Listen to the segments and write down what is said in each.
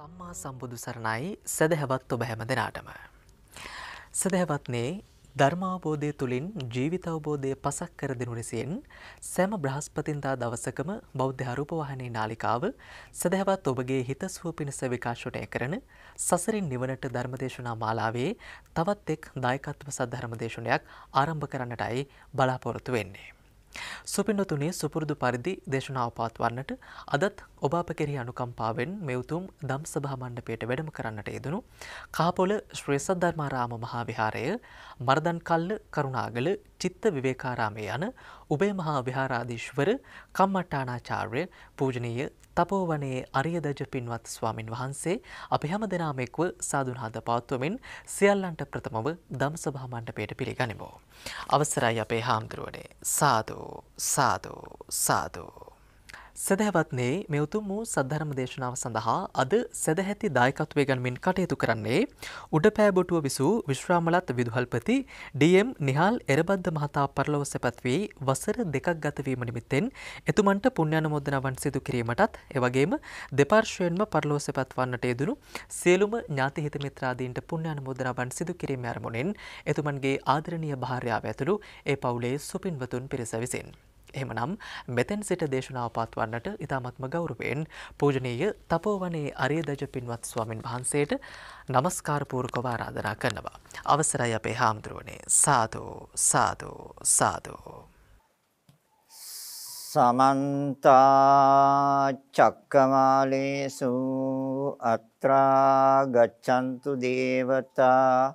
සම්මා සම්බුදු සරණයි සැදැහැවත් ඔබ හැම දෙනාටම. සැදැහැවත්නේ ධර්මාබෝධය තුළින් ජීවිත අවබෝධය පසක් කර දෙනු ලෙසෙන් සෑම බ්‍රහස්පතින්දා දවසකම බෞද්ධ අරූපවාහිනී නාලිකාව සැදැහැවත් ඔබගේ හිත සුව පිණිස විකාශනය කරන සසරින් නිවනට ධර්මදේශනා මාලාවේ තවත් එක් දායකත්ව සද්ධර්මදේශනයක් ආරම්භ කරන්නටයි බලාපොරොත්තු වෙන්නේ. සුපිනොතුනේ සුපුරුදු පරිදි දේශනාව පාත්වන්නට අදත් ඔබ අප කෙරෙහි අනුකම්පාවෙන් මෙවුතුම් දම් සභා මණ්ඩපයට වැඩම කරන්නට යෙදුණු කාපොල ශ්‍රී සද්ධර්මාරාම මහා විහාරය මරදන්කල්ල කරුණාගල චිත්ත විවේකාරාමය යන උබේ මහා විහාරාදීශ්වර කම්මට්ටානාචාර්ය පූජනීය තපෝවනයේ අරියදජ පින්වත් ස්වාමින් වහන්සේ අපි හැම දෙනාම එක්ව සාදුනාද පවත්වමින් සියල්ලන්ට ප්‍රථමව ධම්සභා මණ්ඩපයට පිළිගනිමු. අවසරයි අපේ හාමුදුරුවනේ සාදු සාදු සාදු සදහවත්නේ මේ උතුම් වූ සද්ධර්ම දේශනාව සඳහා අද සදැහැති දායකත්වය ගනිමින් කටයුතු කරන්නේ උඩපෑ බොටුව විසූ විශ්‍රාමලත් විදුහල්පති ඩීඑම් නිහාල් එරබද්ද මහතා පරලොව සැපත් වී වසර දෙකක් ගත වීම නිමිත්තෙන් එතුමන්ට පුණ්‍යානුමෝදනාවන් සිදු කිරීමටත් එවැගේම දෙපාර්ශ්වයෙන්ම පරලොව සැපත් වන්නට යෙදුණු සියලුම ඥාති හිත මිත්‍රාදීන්ට පුණ්‍යානුමෝදනාවන් සිදු කිරීම ආරමුණෙන් එතුමන්ගේ ආදරණීය භාර්යාව ඇතුළු ඒ පවුලේ සුපින්වතුන් පිරිස විසින් එහෙමනම් මෙතැන් සිට දේශනාව පාත්වන්නට ඉතාමත්ම ගෞරවයෙන් පූජනීය තපෝවනේ අරියදජ පින්වත් ස්වාමින් වහන්සේට නමස්කාරපූර්කව ආරාධනා කරනවා. අවසරයි අපේ හාමුදුරුවනේ සාධෝ සාධෝ සාධෝ. සමන්තා චක්කමාලේසු අත්‍රා ගච්ඡන්තු දේවතා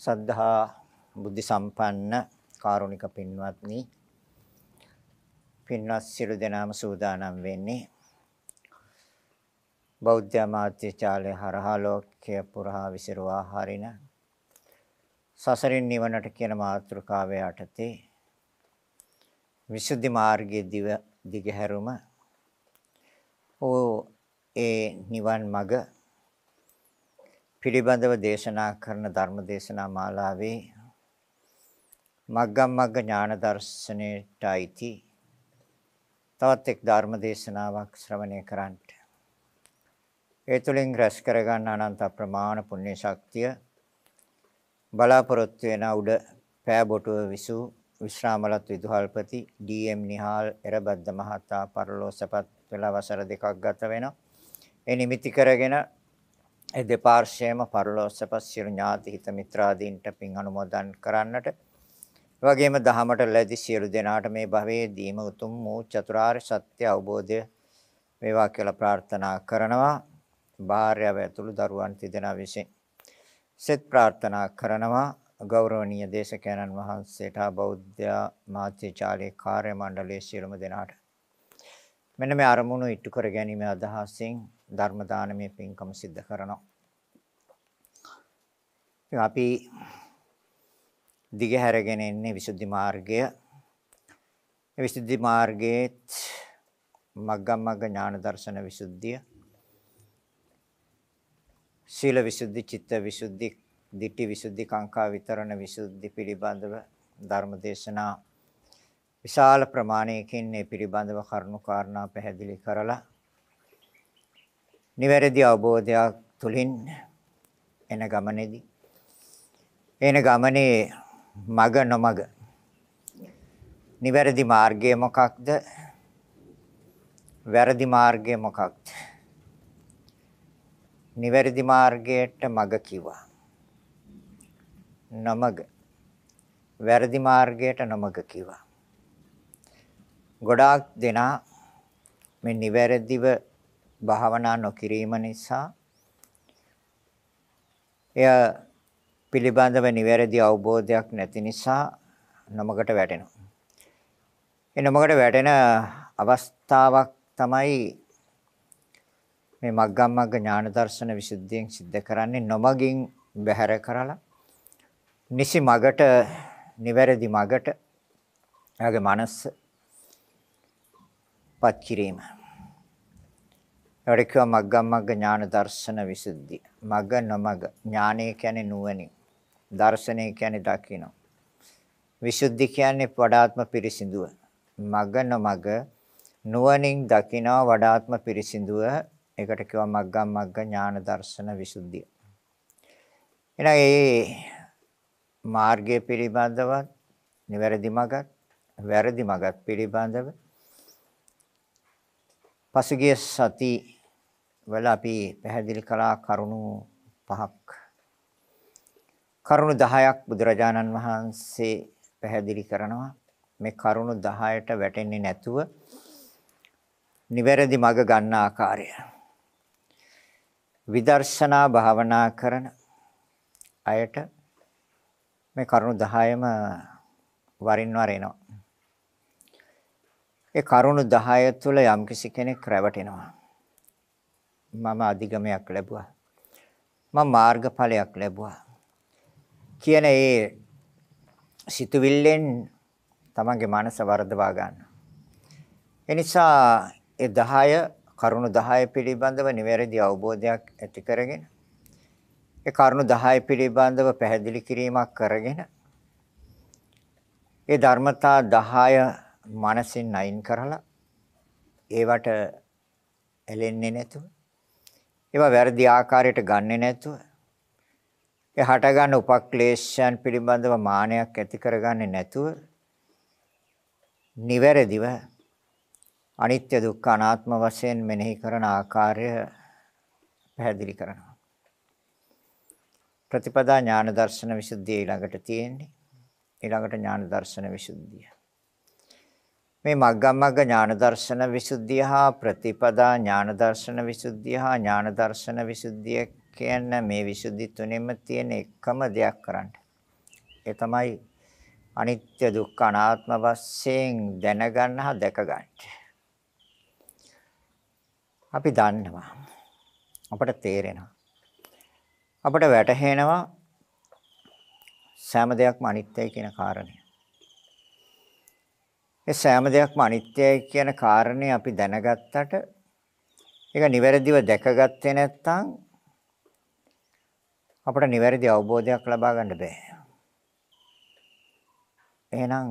සද්ධහා බුද්ධි සම්පන්න කාරුණික පින්වත්නි පින්වත් සියලු දෙනාම සූදානම් වෙන්නේ බෞද්ධ මාත්‍යචාලය හරහා ලෝකය පුරා විසිරුවා හරින සසරින් නිවනට කියන මාතෘකාව යටතේ විසුද්ධි මාර්ගයේ දිව දිගහැරුම ඕ ඒ නිවන් මඟ පිළිබඳව දේශනා කරන ධර්ම දේශනා මාලාවේ මග්ගම් මග්ග ඥාන දර්ශනයට අයිති තවත් එක් ධර්ම දේශනාවක් ශ්‍රවණය කරන්නට. ඒ තුළින් රැස් කරගන්න අනන්ත ප්‍රමාණ පුණ්‍ය ශක්තිය බලාපොරොත්තු වෙන උඩ පෑබොටුව විසූ විශ්‍රාමලත් විදුහල්පති ඩී.එම්. නිහාල් එරබද්ද මහතා පරලෝසපත් වෙලා වසර දෙකක් ගත වෙනවා. ඒ නිමිති කරගෙන ඒ දෙපාර්ශ්වයේම පරලෝසපස් සියලු ඥාති හිත මිත්‍රාදීන්ට පින් අනුමෝදන් කරන්නට වගේම දහමට ලැබි සියලු දෙනාට මේ භවයේදීම උතුම් වූ චතුරාර්ය සත්‍ය අවබෝධය වේවා කියලා ප්‍රාර්ථනා කරනවා භාර්යාව ඇතුළු දරුවන් තිදෙනා විසින් සෙත් ප්‍රාර්ථනා කරනවා ගෞරවනීය දේශකයන්න් වහන්සේට බෞද්ධ මාත්‍යාචාර්ය කාර්ය මණ්ඩලයේ සියලුම දෙනාට මෙන්න මේ අරමුණු ඉටු කර ගැනීම අදහසින් ධර්ම දානමය පින්කම සිද්ධ කරනවා. ඉතින් අපි දිගහැරගෙන ඉන්නේ විසුද්ධි මාර්ගය. මේ විසුද්ධි මාර්ගයේ මග්ගම් මග්ග ඥාන දර්ශන විසුද්ධිය ශීල විසුද්ධි, චිත්ත විසුද්ධි, ditthi විසුද්ධි, කාංකා විතරණ විසුද්ධි පිළිබඳව ධර්ම දේශනා විශාල ප්‍රමාණයකින් මේ පිළිබඳව කරුණු කාරණා පැහැදිලි කරලා නිවැරදි අවබෝධයක් තුලින් එන ගමනේදී එන ගමනේ මග නොමග නිවැරදි මාර්ගය මොකක්ද? වැරදි මාර්ගය මොකක්ද? නිවැරදි මාර්ගයට මග කිව්වා. නමග. වැරදි මාර්ගයට නමග කිව්වා. ගොඩාක් දෙනා මේ නිවැරදිව භාවනා නොකිරීම නිසා එය පිළිබඳව නිවැරදි අවබෝධයක් නැති නිසා නොමකට වැටෙනවා. ඒ නොමකට වැටෙන අවස්ථාවක් තමයි මේ මග්ගම් මග්ග ඥාන දර්ශන විසුද්ධියෙන් සිද්ධ කරන්නේ නොමගින් බැහැර කරලා නිසි මගට නිවැරදි මගට එයාගේ මනස පත් කිරීම. ඒකට කියව මග්ගමග්ග ඥාන දර්ශන විසුද්ධිය. මග නොමග ඥානය කියන්නේ නුවණින්. දර්ශනය කියන්නේ දකින්න. විසුද්ධි කියන්නේ වඩාත්ම පිරිසිදුව. මග නොමග නුවණින් දකින්න වඩාත්ම පිරිසිදුව. ඒකට කියව මග්ගමග්ග ඥාන දර්ශන විසුද්ධිය. එහෙනම් මේ මාර්ගය පිළිබඳව නිවැරදි මගක් වැරදි මගක් පිළිබඳව පසුගිය සති වල අපි පැහැදිලි කළා කරුණු පහක් කරුණු 10ක් බුදුරජාණන් වහන්සේ පැහැදිලි කරනවා මේ කරුණු 10ට වැටෙන්නේ නැතුව නිවැරදි මඟ ගන්න ආකාරය විදර්ශනා භාවනා කරන අයට මේ කරුණු 10ම වරින් වර එනවා ඒ කරුණු 10 තුළ යම්කිසි කෙනෙක් රැවටෙනවා මම අධිගමයක් ලැබුවා. මම මාර්ගඵලයක් ලැබුවා. කියන ඒ සිතුවිල්ලෙන් තමන්ගේ මනස වර්ධවා ගන්න. එනිසා ඒ 10 කරුණු 10 පිළිබඳව නිවැරදි අවබෝධයක් ඇති කරගෙන ඒ කරුණු 10 පිළිබඳව පැහැදිලි කිරීමක් කරගෙන ඒ ධර්මතා 10 මනසින් අයින් කරලා ඒවට ඇලෙන්නේ නැතුව ඒවා වැරදි ආකාරයට ගන්නෙ නැතුව ඒ හටගන්න උපක්ලේශයන් පිළිබඳව මානයක් ඇති කරගන්නේ නැතුව නිවැරදිව අනිත්‍ය දුක්ඛ අනාත්ම වශයෙන් මෙනෙහි කරන ආකාරය පැහැදිලි කරනවා ප්‍රතිපදා ඥාන දර්ශන විසුද්ධිය ඊළඟට තියෙන්නේ ඊළඟට ඥාන දර්ශන විසුද්ධිය මේ මග්ගමග්ග ඥාන දර්ශන විසුද්ධිය හා ප්‍රතිපදා ඥාන දර්ශන විසුද්ධිය හා ඥාන දර්ශන විසුද්ධිය කියන මේ විසුද්ධි තුනෙම තියෙන එකම දෙයක් කරන්න. ඒ තමයි අනිත්‍ය දුක්ඛ අනාත්ම වශයෙන් දැනගන්න හා දැකගන්න. අපි දන්නවා. අපට තේරෙනවා. අපට වැටහෙනවා සෑම දෙයක්ම අනිත්‍යයි කියන කාරණය. ඒ සෑම දෙයක්ම අනිත්‍යයි කියන කාරණේ අපි දැනගත්තට ඒක නිවැරදිව දැකගත්තේ නැත්නම් අපට නිවැරදි අවබෝධයක් ලබා ගන්න බෑ. එහෙනම්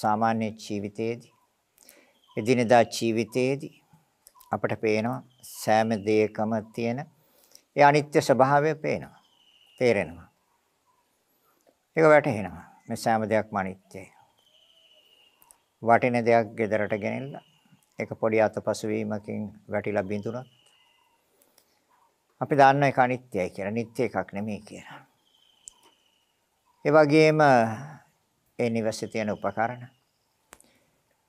සාමාන්‍ය ජීවිතයේදී එදිනෙදා ජීවිතයේදී අපට පේනවා සෑම දෙයකම තියෙන ඒ අනිත්‍ය ස්වභාවය පේනවා. තේරෙනවා. ඒක වැටහෙනවා. මේ සෑම දෙයක්ම අනිත්‍යයි. වටින දෙයක් ගෙදරට ගෙනෙලා ඒක පොඩි අතපසුවීමකින් වැටිලා බිඳුනොත් අපි දන්නා ඒක අනිත්‍යයි කියලා. නිත්‍ය එකක් නෙමෙයි කියලා. ඒ වගේම ඒ නිවසේ තියෙන උපකරණ.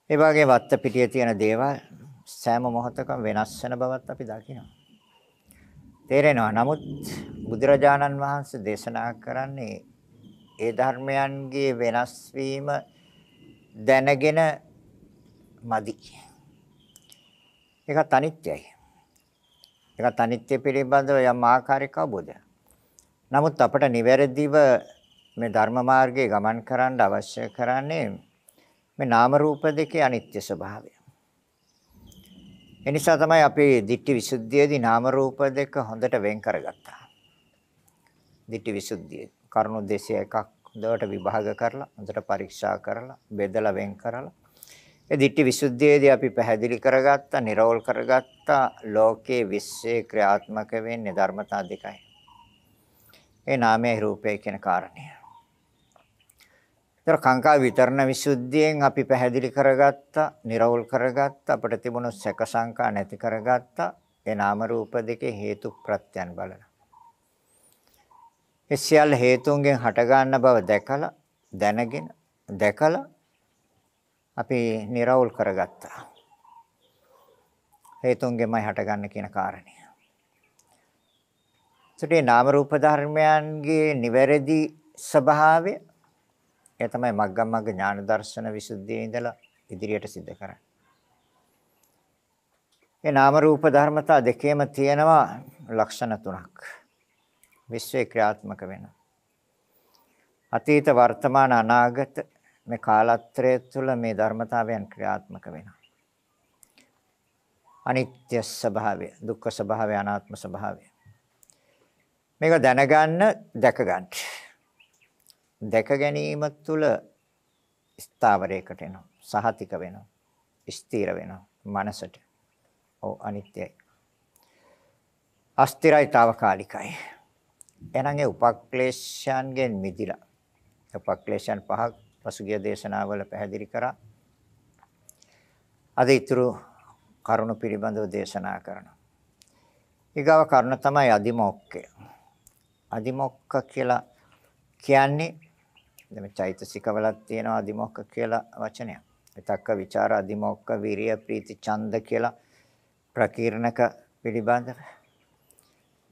ඒ වගේ වත්ත පිටියේ තියෙන දේවල් සෑම මොහොතකම වෙනස් වෙන බවත් අපි දකිනවා. තේරෙනවා. නමුත් බුදුරජාණන් වහන්සේ දේශනා කරන්නේ ඒ ධර්මයන්ගේ වෙනස් වීම දැනගෙන මදි. ඒකත් අනිත්‍යයි. ඒකත් අනිත්‍ය පිළිබඳව යම් ආකාරයක අවබෝධය. නමුත් අපට නිවැරදිව මේ ධර්ම මාර්ගයේ ගමන් කරන්න අවශ්‍ය කරන්නේ මේ නාම රූප දෙකේ අනිත්‍ය ස්වභාවය. එනිසා තමයි අපි ditthi visuddhiයේදී නාම රූප දෙක හොඳට වෙන් කරගත්තා. ditthi visuddhiය කරුණු 201ක් හොඳට විභාග කරලා හොඳට පරීක්ෂා කරලා බෙදලා වෙන් කරලා ඒ දිට්ඨි විසුද්ධියේදී අපි පැහැදිලි කරගත්තා නිර්වෝල් කරගත්තා ලෝකයේ විශ්සේ ක්‍රියාත්මක වෙන්නේ ධර්මතා දෙකයි ඒ නාමයේ රූපය කියන කාරණය. ඒතර කාංකා විතරණ විසුද්ධියෙන් අපි පැහැදිලි කරගත්තා නිර්වෝල් කරගත්තා අපිට තිබුණු සැක සංකා නැති කරගත්තා ඒ නාම රූප දෙකේ හේතු ප්‍රත්‍යයන් බලලා ඒ සියල්ල හේතුන්ගෙන් හටගන්න බව දැකලා දැනගෙන දැකලා අපි निराවුල් කරගත්තා. හේතුන්ගෙන්මයි හටගන්න කියන කාරණය. සුදී නාම රූප ධර්මයන්ගේ නිවැරදි ස්වභාවය ඒ තමයි මග්ගම් මග්ග ඥාන දර්ශන විසුද්ධියේ ඉඳලා ඉදිරියට සිද්ධ කරන්නේ. ඒ නාම රූප ධර්මතා දෙකේම තියෙනවා ලක්ෂණ තුනක්. විශ්වය ක්‍රියාත්මක වෙනවා. අතීත වර්තමාන අනාගත මේ කාලත්‍රය තුළ මේ ධර්මතාවයන් ක්‍රියාත්මක වෙනවා. අනිත්‍ය ස්වභාවය, දුක්ඛ ස්වභාවය, අනාත්ම ස්වභාවය. මේක දැනගන්න, දැකගන්න. දැක ගැනීම තුළ ස්ථාවරයකට එනවා, සහතික වෙනවා, ස්ථිර වෙනවා මනසට. ඔව් අනිත්‍යයි. අස්තිරයි తాවකාලිකයි. එහෙනම් ඒ උපක්ලේශයන්ගෙන් මිදිලා උපක්ලේශයන් පහක් පසුගිය දේශනාවල පැහැදිලි කරා. අද ඊතුරු කරුණ පිළිබඳව දේශනා කරනවා. ඊගාව කරුණ තමයි අදිමොක්කය. අදිමොක්ක කියලා කියන්නේ දැන් චෛතසිකවලක් තියෙනවා අදිමොක්ක කියලා වචනයක්. විතක්ක ਵਿਚාර අදිමොක්ක විරිය ප්‍රීති ඡන්ද කියලා ප්‍රකීර්ණක පිළිබඳව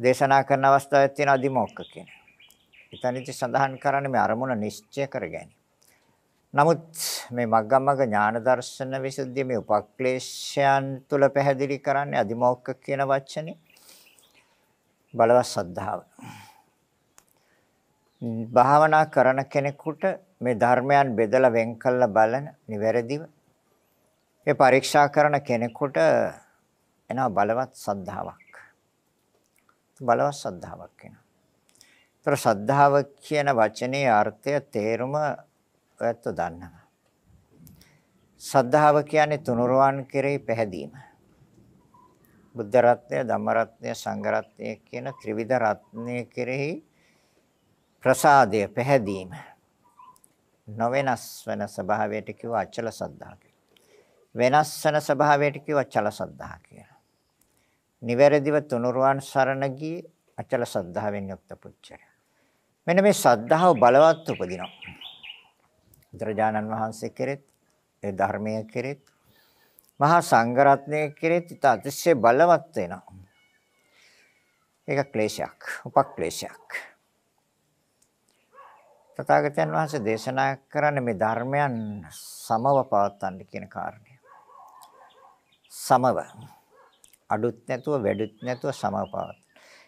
දේශනා කරන අවස්ථාවක් තියෙන අදිමෝක්ක කියන. ඊතනදි සඳහන් කරන්නේ මේ අරමුණ නිශ්චය කර ගැනීම. නමුත් මේ මග්ගමග්ග ඥාන දර්ශන විසුද්ධිය මේ උපක්ලේශයන් තුල පැහැදිලි කරන්නේ අදිමෝක්ක කියන වචනේ බලවත් සද්ධාව. භාවනා කරන කෙනෙකුට මේ ධර්මයන් බෙදලා වෙන් කළා බලන නිවැරදිව ඒ පරීක්ෂා කරන කෙනෙකුට එනවා බලවත් සද්ධාාවක්. බලවත් ශ්‍රද්ධාවක් එනවා. ඒතර ශ්‍රද්ධාව කියන වචනේ අර්ථය තේරුම ඔයත් දන්නවා. ශ්‍රද්ධාව කියන්නේ තුනුරුවන් කෙරෙහි පැහැදීම. බුද්ධ රත්නය, ධම්ම රත්නය, සංඝ රත්නය කියන ත්‍රිවිධ රත්නය කෙරෙහි ප්‍රසාදය පැහැදීම. නොවෙනස් වෙන ස්වභාවයට කිව්ව අචල සද්ධා කියලා. වෙනස් වෙන ස්වභාවයට කිව්ව චල සද්ධා කියලා. නිවැරදිව තුනුරුවන් සරණ ගියේ අචල සද්ධාවෙන් යුක්ත පුච්චර. මෙන්න මේ සද්ධාව බලවත් උපදිනවා. බුදුරජාණන් වහන්සේ කෙරෙත් ඒ ධර්මයේ කෙරෙත් මහා සංඝ රත්නයේ කෙරෙත් ඊට අතිශය බලවත් වෙනවා. ඒක ක්ලේශයක්, උපක්ලේශයක්. තථාගතයන් වහන්සේ දේශනා කරන්නේ මේ ධර්මයන් සමව පවත්වන්න කියන කාරණය. සමව අඩුත් නැතුව වැඩිත් නැතුව සමපවත්.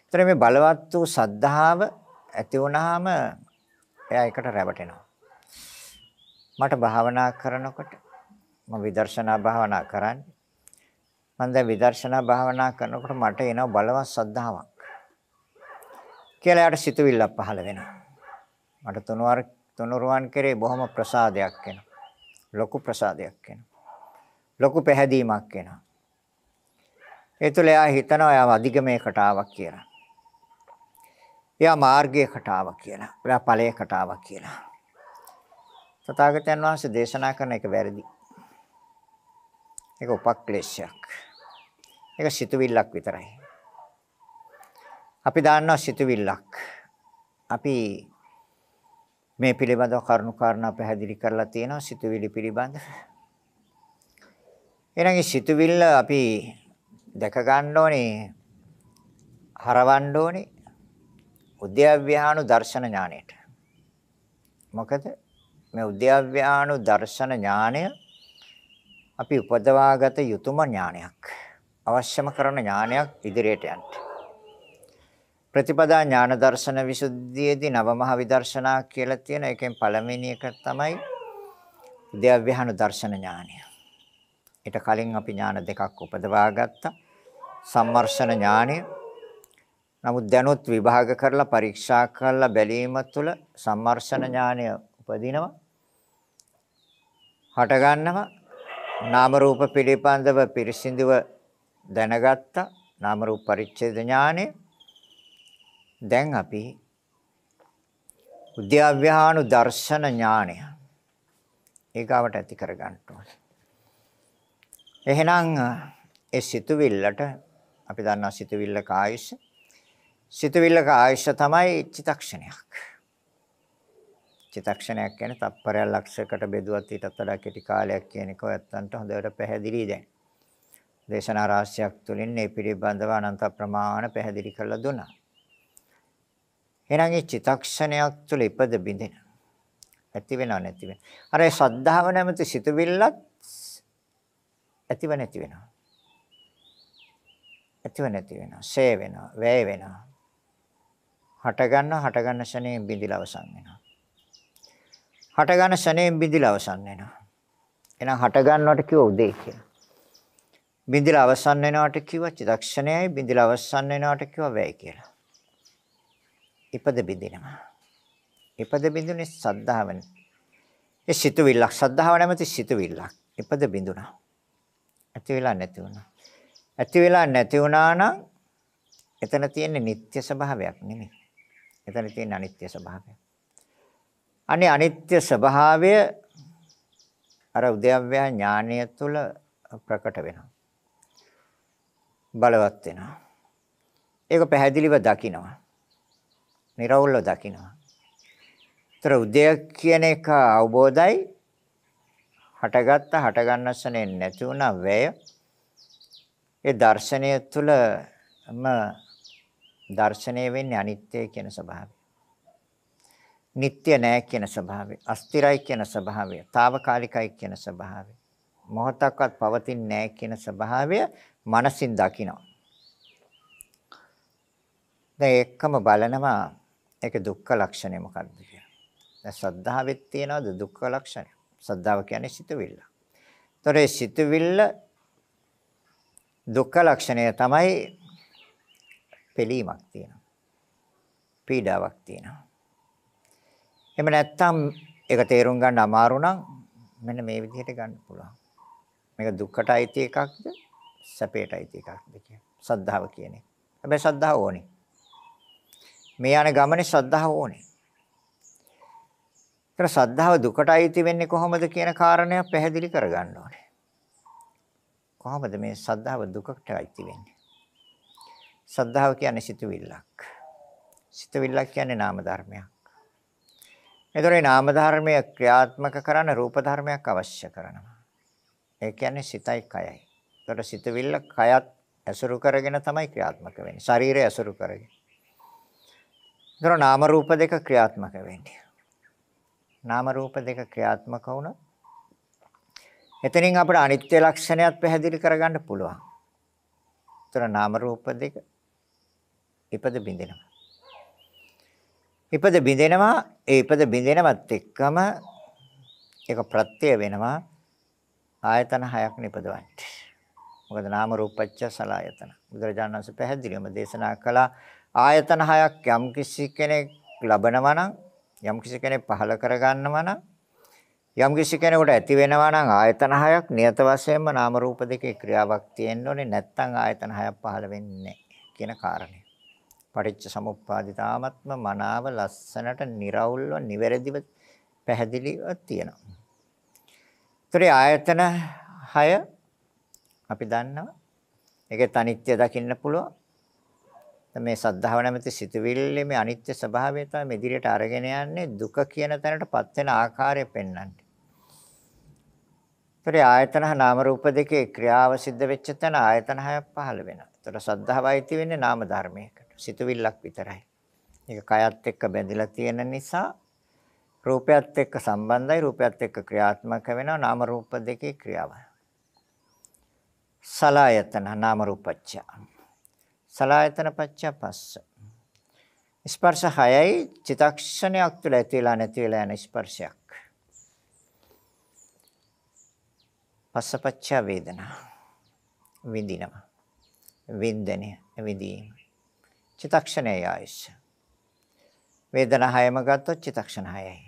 ඒතර මේ බලවත් වූ සද්ධාව ඇති වුනහම එයා එකට රැවටෙනවා. මට භාවනා කරනකොට මම විදර්ශනා භාවනා කරන්නේ. මම දැන් විදර්ශනා භාවනා කරනකොට මට එනවා බලවත් සද්ධාාවක්. කියලා එයාට සිතුවිල්ලක් පහළ වෙනවා. මට තුනුවර තුනුරුවන් කෙරේ බොහොම ප්‍රසාදයක් එනවා. ලොකු ප්‍රසාදයක් එනවා. ලොකු පැහැදීමක් එනවා. ඒ තුළ එයා හිතනවා එයා අධිගමයකට ආවක් කියලා. එයා මාර්ගයකට ආවක් කියලා. එයා ඵලයකට ආවක් කියලා. තථාගතයන් වහන්සේ දේශනා කරන එක වැරදි. ඒක උපක්ලේශයක්. ඒක සිතුවිල්ලක් විතරයි. අපි දාන්නවා සිතුවිල්ලක්. අපි මේ පිළිබඳව කරුණු කාරණා පැහැදිලි කරලා තියෙනවා සිතුවිලි පිළිබඳ. එහෙනම් සිතුවිල්ල අපි දැක ගන්න ඕනේ හරවන්න ඕනේ උද්‍යව්‍යානු දර්ශන ඥාණයට. මොකද මේ උද්‍යව්‍යානු දර්ශන ඥාණය අපි උපදවාගත යුතුම ඥානයක්. අවශ්‍යම කරන ඥානයක් ඉදිරියට යන්න. ප්‍රතිපදා ඥාන දර්ශන විසුද්ධියේදී නවමහ විදර්ශනා කියලා තියෙන එකෙන් පළවෙනි එක තමයි උද්‍යව්‍යානු දර්ශන ඥානය. ඊට කලින් අපි ඥාන දෙකක් උපදවා ගත්තා. සම්මර්ෂණ ඥානය. නමුත් දැනුත් විභාග කරලා පරීක්ෂා කරලා බැලීම තුළ සම්මර්ෂණ ඥානය උපදිනවා. හට ගන්නවා. නාම රූප පිළිපඳව පිරිසිදුව දැනගත්තා. නාම රූප පරිච්ඡේද ඥානය. දැන් අපි උද්‍යව්‍යානු දර්ශන ඥානය ඒකවට ඇති කර ගන්න ඕනේ. එහෙනම් ඒ සිතුවිල්ලට අපි දන්නා සිතුවිල්ලක ආයුෂ සිතුවිල්ලක ආයුෂ තමයි චිතක්ෂණයක්. චිතක්ෂණයක් කියන්නේ තප්පරයක් ලක්ෂයකට බෙදුවත් ඊටත් වඩා කෙටි කාලයක් කියන එක ඔයත්තන්ට හොඳට පැහැදිලි දැන්. දේශනා රාශියක් තුලින් මේ පිළිබඳව අනන්ත ප්‍රමාණ පැහැදිලි කරලා දුන්නා. එහෙනම් මේ චිතක්ෂණයක් තුල ඉපද බිඳින ඇති වෙනව නැති වෙන. අර ශ්‍රද්ධාව නැමැති සිතුවිල්ලත් ඇතිව නැති වෙනවා. ඇතිව නැති වෙනවා. ෂේ වෙනවා, වැය වෙනවා. හට ගන්න හට ගන්න ෂණයෙන් බිඳිලා අවසන් වෙනවා. හට ගන්න ෂණයෙන් බිඳිලා අවසන් වෙනවා. එහෙනම් හට ගන්නවට කිව්ව උදේ කියලා. බිඳිලා අවසන් වෙනවට කිව්ව චිත්තක්ෂණයයි බිඳිලා අවසන් වෙනවට කිව්ව වැය කියලා. ඉපද බිඳිනවා. ඉපද බිඳුනේ සද්ධාවනේ. ඒ සිතුවිල්ලක් සද්ධාව නැමැති සිතුවිල්ලක්. ඉපද බිඳුනා. ඇති වෙලා නැති වුණා. ඇති වෙලා නැති වුණා නම් එතන තියෙන නিত্য ස්වභාවයක් නෙමෙයි. එතන තියෙන අනිත්‍ය ස්වභාවය. අනේ අනිත්‍ය ස්වභාවය අර උද්‍යව්‍යා ඥානය තුළ ප්‍රකට වෙනවා. බලවත් වෙනවා. ඒක පැහැදිලිව දකිනවා. නිර්වෘල්ව දකිනවා. ඒතර උද්‍යය කියන එක අවබෝධයි හටගත්ත හටගන්නස්සනේ නැති වුණා වැය ඒ දර්ශනය තුළම දර්ශනය වෙන්නේ අනිත්‍ය කියන ස්වභාවය. නিত্য නැහැ කියන ස්වභාවය, අස්තිරයි කියන ස්වභාවය, తాවකාලිකයි කියන ස්වභාවය, මොහොතක්වත් පවතින්නේ නැහැ කියන ස්වභාවය මනසින් දකිනවා. දැන් එක්කම බලනවා ඒක දුක්ඛ ලක්ෂණය මොකක්ද කියලා. දැන් සද්ධාවෙත් තියනවාද දුක්ඛ ලක්ෂණය? සද්ධාව කියන්නේ සිතවිල්ල. ඒතොර ඒ සිතවිල්ල දුක්ඛ ලක්ෂණය තමයි පිළීමක් තියෙනවා. පීඩාවක් තියෙනවා. එහෙම නැත්නම් ඒක තේරුම් ගන්න අමාරු නම් මෙන්න මේ විදිහට ගන්න පුළුවන්. මේක දුක්කට අයිති එකක්ද? සැපයට අයිති එකක්ද කියන සද්ධාව කියන්නේ. හැබැයි සද්ධාව ඕනේ. මේ යන ගමනේ සද්ධාව ඕනේ. ඒතර සද්ධාව දුකට අයිති වෙන්නේ කොහොමද කියන කාරණය පැහැදිලි කරගන්න ඕනේ. කොහොමද මේ සද්ධාව දුකට අයිති වෙන්නේ? සද්ධාව කියන්නේ සිතවිල්ලක්. සිතවිල්ලක් කියන්නේ නාම ධර්මයක්. ඒතරේ නාම ධර්මය ක්‍රියාත්මක කරන රූප ධර්මයක් අවශ්‍ය කරනවා. ඒ කියන්නේ සිතයි කයයි. ඒතර සිතවිල්ල කයත් ඇසුරු කරගෙන තමයි ක්‍රියාත්මක වෙන්නේ. ශරීරය ඇසුරු කරගෙන. ඒතර නාම රූප දෙක ක්‍රියාත්මක වෙන්නේ. නාම රූප දෙක ක්‍රියාත්මක වුණොත් එතනින් අපිට අනිත්‍ය ලක්ෂණයත් පැහැදිලි කරගන්න පුළුවන්. ඒතර නාම රූප දෙක ඉපද බිඳෙනවා. ඉපද බිඳෙනවා ඒ ඉපද බිඳෙනවත් එක්කම ඒක ප්‍රත්‍ය වෙනවා ආයතන හයක් නිපදවන්නේ. මොකද නාම රූපච්ච සලායතන. බුදුරජාණන් වහන්සේ පැහැදිලිවම දේශනා කළා ආයතන හයක් යම් කිසි කෙනෙක් ලබනවා නම් යම් කිසි කෙනෙක් පහල කරගන්නවා නම් යම් කිසි කෙනෙකුට ඇති වෙනවා නම් ආයතන හයක් නියත වශයෙන්ම නාම රූප දෙකේ ක්‍රියාවක් තියෙන්න ඕනේ නැත්නම් ආයතන හයක් පහළ වෙන්නේ කියන කාරණය. පටිච්ච සමුප්පාදිතාමත්ම මනාව ලස්සනට निराවුල්ව නිවැරදිව පැහැදිලිව තියෙනවා. ඒතරි ආයතන හය අපි දන්නවා. ඒකේ තනිත්‍ය දකින්න පුළුවන්. මේ සද්ධාව නැමැති සිතුවිල්ලේ මේ අනිත්‍ය ස්වභාවය තමයි මෙදිරියට අරගෙන යන්නේ දුක කියන තැනටපත් වෙන ආකාරය පෙන්වන්නේ. ඒතර ආයතනහ නාම රූප දෙකේ ක්‍රියාව සිද්ධ වෙච්ච තැන ආයතන හයක් පහළ වෙනවා. ඒතර සද්ධාවයිති වෙන්නේ නාම ධර්මයකට. සිතුවිල්ලක් විතරයි. ඒක කයත් එක්ක බැඳිලා තියෙන නිසා රූපයත් එක්ක සම්බන්ධයි රූපයත් එක්ක ක්‍රියාත්මක වෙනවා නාම රූප දෙකේ ක්‍රියාව. සලායතන නාම රූපච්ඡා සලායතන පච්ච පස්ස. ස්පර්ශ හයයි චිතක්ෂණයක් තුළ ඇතිලා නැතිලා යන ස්පර්ශයක්. පස්සපච්ච වේදනා. විඳිනවා. වින්දනය විඳීම. චිතක්ෂණයේ ආයශ. වේදනා හයම ගත්තොත් චිතක්ෂණ හයයි.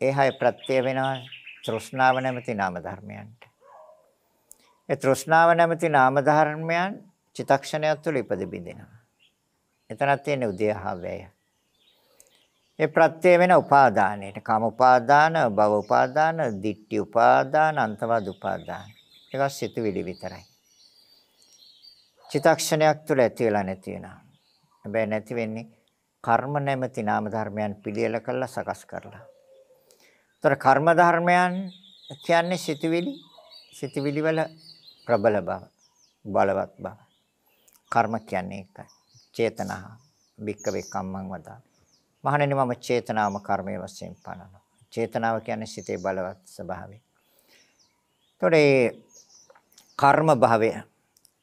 ඒ හය ප්‍රත්‍ය වෙනවා තෘෂ්ණාව නැමැති නාම ධර්මයන්ට. ඒ තෘෂ්ණාව නැමැති නාම ධර්මයන් චිතක්ෂණයක් තුළ ඉපද බිඳිනවා. එතනක් තියෙන උදේහාවය. ඒ ප්‍රත්‍ය වෙන උපාදානයට කාම උපාදාන, භව උපාදාන, ditthi උපාදාන, අන්තවාද උපාදාන. ඒක සිතුවිලි විතරයි. චිතක්ෂණයක් තුළ ඇති වෙලා නැති වෙනවා. හැබැයි නැති වෙන්නේ කර්ම නැමැති නාම ධර්මයන් පිළියෙල කරලා සකස් කරලා. ඒතර කර්ම ධර්මයන් කියන්නේ සිතුවිලි, සිතුවිලි වල ප්‍රබල බව, බලවත් බව. කර්ම කියන්නේ ඒකයි. චේතනා භික්කවේ කම්මං වදා. මහණෙනි මම චේතනාම කර්මයේ වශයෙන් පනනවා. චේතනාව කියන්නේ සිතේ බලවත් ස්වභාවය. එතකොට කර්ම භවය,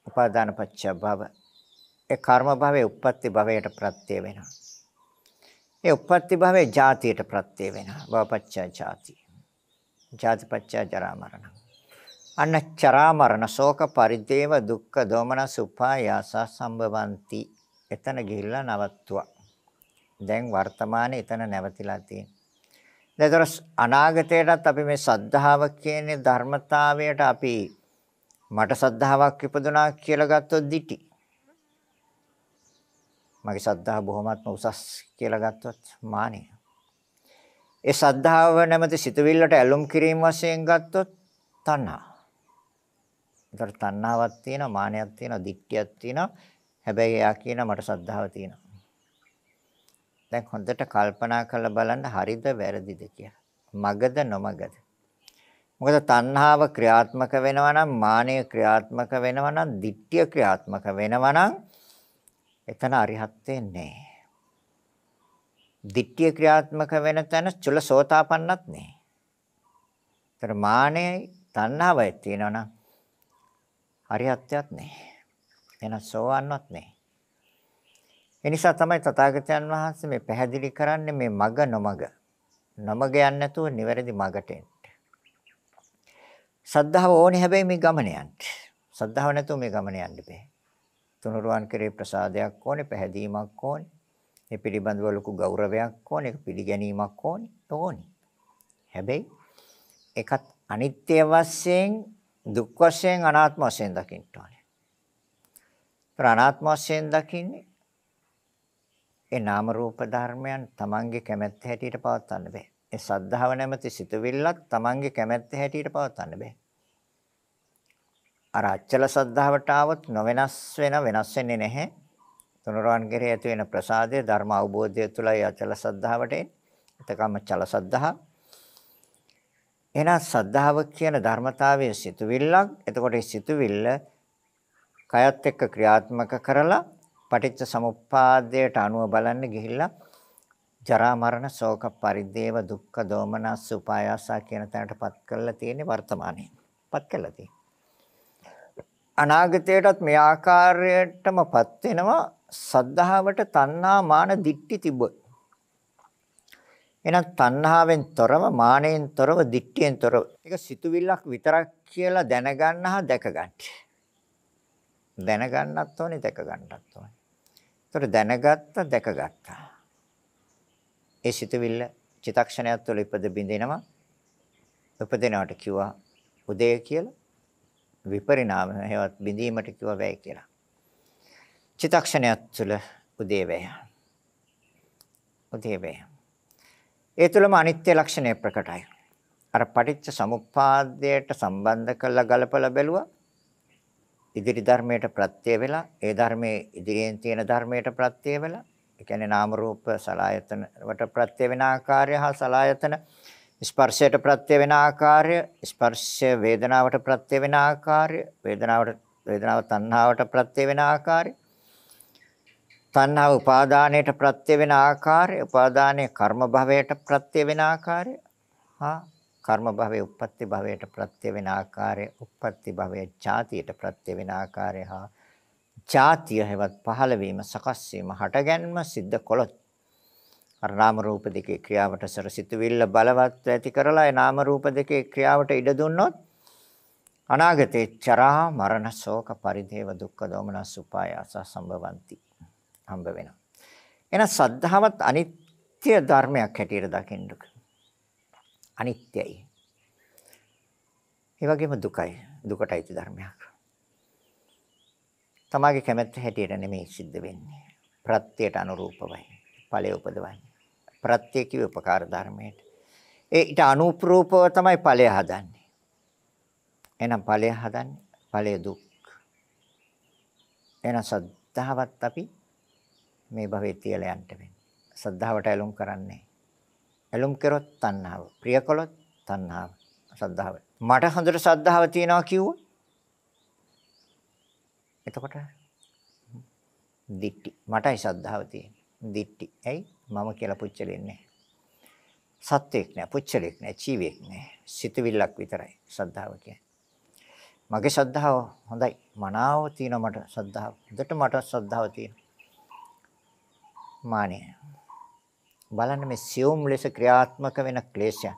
උපාදාන පත්‍ය භව. ඒ කර්ම භවයේ උප්පත්ති භවයට ප්‍රත්‍ය වෙනවා. ඒ උප්පත්ති භවයේ ජාතියට ප්‍රත්‍ය වෙනවා. භවපත්‍ය ජාති. ජාතිපත්‍ය ජරා මරණ. අන්න චරාමරණ ශෝක පරිදේව දුක්ඛ දෝමනස් උපායාස සම්භවಂತಿ එතන ගිහිල්ලා නවත්තුවා දැන් වර්තමානයේ එතන නැවතිලා තියෙනවා දැන්තර අනාගතයටත් අපි මේ සද්ධාව කියන්නේ ධර්මතාවයට අපි මට සද්ධාාවක් ඉපදුනා කියලා ගත්තොත් දිටි මගේ සද්ධාව බොහොමත්ම උසස් කියලා ගත්තොත් මානිය ඒ සද්ධාව නැමැති සිතවිල්ලට ඇලුම් කිරීම වශයෙන් ගත්තොත් තණ්හා ඒතර තණ්හාවක් තියෙනවා, මානයක් තියෙනවා, දික්තියක් තියෙනවා. හැබැයි එයා කියනවා මට සද්ධාව තියෙනවා. දැන් හොඳට කල්පනා කරලා බලන්න හරිද වැරදිද කියලා. මගද නොමගද. මොකද තණ්හාව ක්‍රියාත්මක වෙනවා නම් මානය ක්‍රියාත්මක වෙනවා නම් ditthිය ක්‍රියාත්මක වෙනවා නම් එතන අරිහත්ත්වේ නැහැ. ditthිය ක්‍රියාත්මක වෙන තැන චුල සෝතාපන්නත් නැහැ. ඒතර මානයයි තණ්හාවයි තියෙනවා නම් අරිහත්ත්වයක් නැහැ. එන සෝවන්නවත් නැහැ. ඒ නිසා තමයි තථාගතයන් වහන්සේ මේ පැහැදිලි කරන්නේ මේ මග නොමග. නොමග යන්නේ නැතුව නිවැරදි මගට එන්න. සද්ධාව ඕනේ හැබැයි මේ ගමන යන්න. සද්ධාව නැතුව මේ ගමන යන්න බෑ. තුනුරුවන් කෙරේ ප්‍රසාදයක් ඕනේ, පැහැදීමක් ඕනේ. මේ පිළිබඳව ලොකු ගෞරවයක් ඕනේ, පිළිගැනීමක් ඕනේ. ඕනේ. හැබැයි එකත් අනිත්‍ය වශයෙන් දුක් වශයෙන් අනාත්ම වශයෙන් දකින්න ඕනේ. ප්‍රාණාත්ම වශයෙන් දකින්නේ ඒ නාම රූප ධර්මයන් Tamange කැමැත්ත හැටියට පවත්වන්න බෑ. ඒ සද්ධාව නැමැති සිතුවිල්ලත් Tamange කැමැත්ත හැටියට පවත්වන්න බෑ. අර අචල සද්ධාවට આવොත් නොවෙනස් වෙන වෙනස් වෙන්නේ නැහැ. තුනරුවන් කෙරෙහි ඇති වෙන ප්‍රසාදය ධර්ම අවබෝධය තුළයි අචල සද්ධාවට එන්නේ. එතකම චල සද්ධාව එහෙනම් සද්ධාව කියන ධර්මතාවයේ සිතුවිල්ලක්. එතකොට ඒ සිතුවිල්ල කයත් එක්ක ක්‍රියාත්මක කරලා පටිච්ච සමුප්පාදයට අනුව බලන්න ගිහිල්ලා ජරා මරණ ශෝක පරිදේව දුක්ඛ දෝමනස් උපායාසා කියන තැනටපත් කරලා තියෙන්නේ වර්තමානයේ. පත් කරලා තියෙන්නේ. අනාගතයටත් මේ ආකාරයටමපත් වෙනවා සද්ධාවට තණ්හා මාන දිට්ටි තිබොත්. එහෙනම් තණ්හාවෙන් තොරව, මානෙන් තොරව, දික්කයෙන් තොරව. ඒක සිතුවිල්ලක් විතරක් කියලා දැනගන්න හා දැකගන්න. දැනගන්නත් ඕනේ, දැකගන්නත් ඕනේ. ඒතර දැනගත්තා, දැකගත්තා. ඒ සිතුවිල්ල චිතක්ෂණයක් තුළ ඉපද බින්දිනවා. උපදිනවට කිව්වා උදේ කියලා. විපරිණාම හේවත් බිඳීමට කිව්වා වැය කියලා. චිතක්ෂණයක් තුළ උදේ වැය. උදේ වැය. ඒ තුළම අනිත්‍ය ලක්ෂණය ප්‍රකටයි. අර පටිච්ච සමුප්පාදයට සම්බන්ධ කරලා ගලපලා බැලුවා. ඉදිරි ධර්මයට ප්‍රත්‍ය වෙලා ඒ ධර්මයේ ඉදිරියෙන් තියෙන ධර්මයට ප්‍රත්‍ය වෙලා ඒ කියන්නේ නාම රූප සලායතන වට ප්‍රත්‍ය වෙන ආකාරය හා සලායතන ස්පර්ශයට ප්‍රත්‍ය වෙන ආකාරය ස්පර්ශය වේදනාවට ප්‍රත්‍ය වෙන ආකාරය වේදනාවට වේදනාව තණ්හාවට ප්‍රත්‍ය වෙන ආකාරය තණ්හා උපාදානයට ප්‍රත්‍ය වෙන ආකාරය, උපාදානයේ කර්ම භවයට ප්‍රත්‍ය වෙන ආකාරය, හා කර්ම භවයේ උප්පත්ති භවයට ප්‍රත්‍ය වෙන ආකාරය, උප්පත්ති භවයේ ඡාතියට ප්‍රත්‍ය වෙන ආකාරය හා ඡාතිය හැවත් පහළ වීම, සකස් වීම, හටගැන්ම සිද්ධ කළොත් අර නාම රූප දෙකේ ක්‍රියාවට සරසිතවිල්ල බලවත් ඇති කරලා ඒ නාම රූප දෙකේ ක්‍රියාවට ඉඩ දුන්නොත් අනාගතේ චරා මරණ ශෝක පරිදේව දුක්ඛ දෝමනස් උපායාස සම්භවಂತಿ හම්බ වෙනවා. එහෙනම් සද්ධාවත් අනිත්‍ය ධර්මයක් හැටියට දකින්නක. අනිත්‍යයි. ඒ වගේම දුකයි. දුකටයි ධර්මයක්. තමාගේ කැමැත්ත හැටියට නෙමෙයි සිද්ධ වෙන්නේ. ප්‍රත්‍යයට අනුරූපවයි. ඵලයේ උපදවන්නේ. ප්‍රත්‍ය කිව්ව උපකාර ධර්මයට. ඒ ඊට අනුපරූපව තමයි ඵලය හදන්නේ. එහෙනම් ඵලය හදන්නේ ඵලයේ දුක්. එහෙනම් සද්ධාවත් අපි මේ භවයේ තියලා යන්න වෙන්නේ. සද්ධාවට ඇලුම් කරන්නේ. ඇලුම් කරොත් තණ්හාව. ප්‍රිය කළොත් තණ්හාව. සද්ධාව. මට හොඳට සද්ධාව තියනවා කිව්වොත් එතකොට දිට්ටි. මටයි සද්ධාව තියෙන්නේ. දිට්ටි. ඇයි? මම කියලා පුච්චලෙන්නේ සත්‍යයක් නෑ පුච්චලයක් නෑ ජීවියක් නෑ සිතවිල්ලක් විතරයි ශ්‍රද්ධාව කියන්නේ මගේ ශ්‍රද්ධාව හොඳයි මනාව තියෙනවා මට ශ්‍රද්ධාව හොඳට මට ශ්‍රද්ධාව තියෙනවා මානය. බලන්න මේ සියුම් ලෙස ක්‍රියාත්මක වෙන ක්ලේශයන්.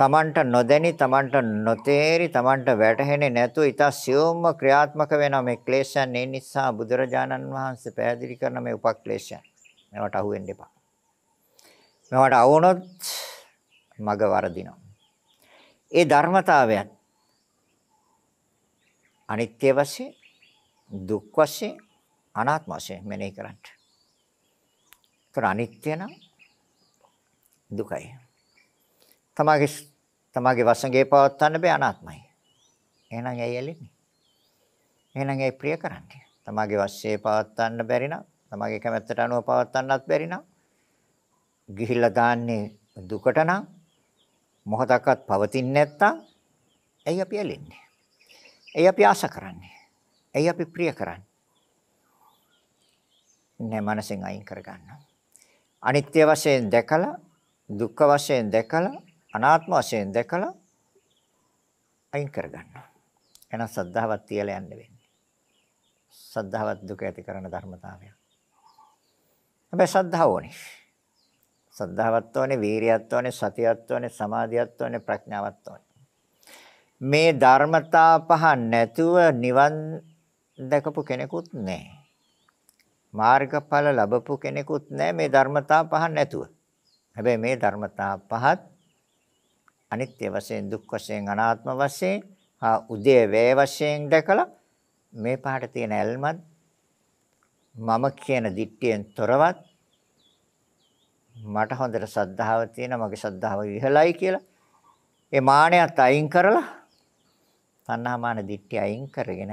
තමන්ට නොදැනි තමන්ට නොතේරි තමන්ට වැටහෙන්නේ නැතුව ඊට සියුම්ම ක්‍රියාත්මක වෙන මේ ක්ලේශයන් ඒ නිසා බුදුරජාණන් වහන්සේ පැහැදිලි කරන මේ උපක්ලේශයන් මේවට අහු වෙන්න එපා. මේවට අවුනොත් මග වරදිනවා. ඒ ධර්මතාවයන් අනිත්‍ය වශයෙන් දුක් වශයෙන් අනාත්ම වශයෙන් මෙනෙහි කරන්නේ ඒතර අනිත්‍ය නම් දුකයි. තමාගේ තමාගේ වසඟේ පවත්වන්න බෑ අනාත්මයි. එහෙනම් ඇයි ඇලෙන්නේ? එහෙනම් ඇයි ප්‍රිය කරන්නේ? තමාගේ වශයේ පවත්වන්න බැරි නම්, තමාගේ කැමැත්තට අනුව පවත්වන්නත් බැරි නම්, ගිහිල්ලා දාන්නේ දුකට නම් මොහොතක්වත් පවතින්නේ නැත්තම් ඇයි අපි ඇලෙන්නේ? ඇයි අපි ආස කරන්නේ? ඇයි අපි ප්‍රිය කරන්නේ? නෑ මනසෙන් අයින් කරගන්නවා. අනිත්‍ය වශයෙන් දැකලා දුක්ඛ වශයෙන් දැකලා අනාත්ම වශයෙන් දැකලා අයින් කරගන්නවා. එහෙනම් සද්ධාවත් තියලා යන්න වෙන්නේ. සද්ධාවත් දුක ඇති කරන ධර්මතාවයක්. හැබැයි සද්ධාව ඕනේ. සද්ධාවත් ඕනේ, වීරියත් ඕනේ, සතියත් ඕනේ, සමාධියත් ඕනේ, ප්‍රඥාවත් ඕනේ. මේ ධර්මතා පහ නැතුව නිවන් දැකපු කෙනෙකුත් නැහැ. මාර්ගඵල ලැබපු කෙනෙකුත් නැහැ මේ ධර්මතා පහ නැතුව. හැබැයි මේ ධර්මතා පහත් අනිත්‍ය වශයෙන් දුක් වශයෙන් අනාත්ම වශයෙන් හා උදේ වේ වශයෙන් දැකලා මේ පහට තියෙන ඇල්මත් මම කියන දිට්ඨියෙන් තොරවත් මට හොඳට සද්ධාව තියෙන මගේ සද්ධාව ඉහළයි කියලා ඒ මානයත් අයින් කරලා තණ්හා මාන දිට්ඨිය අයින් කරගෙන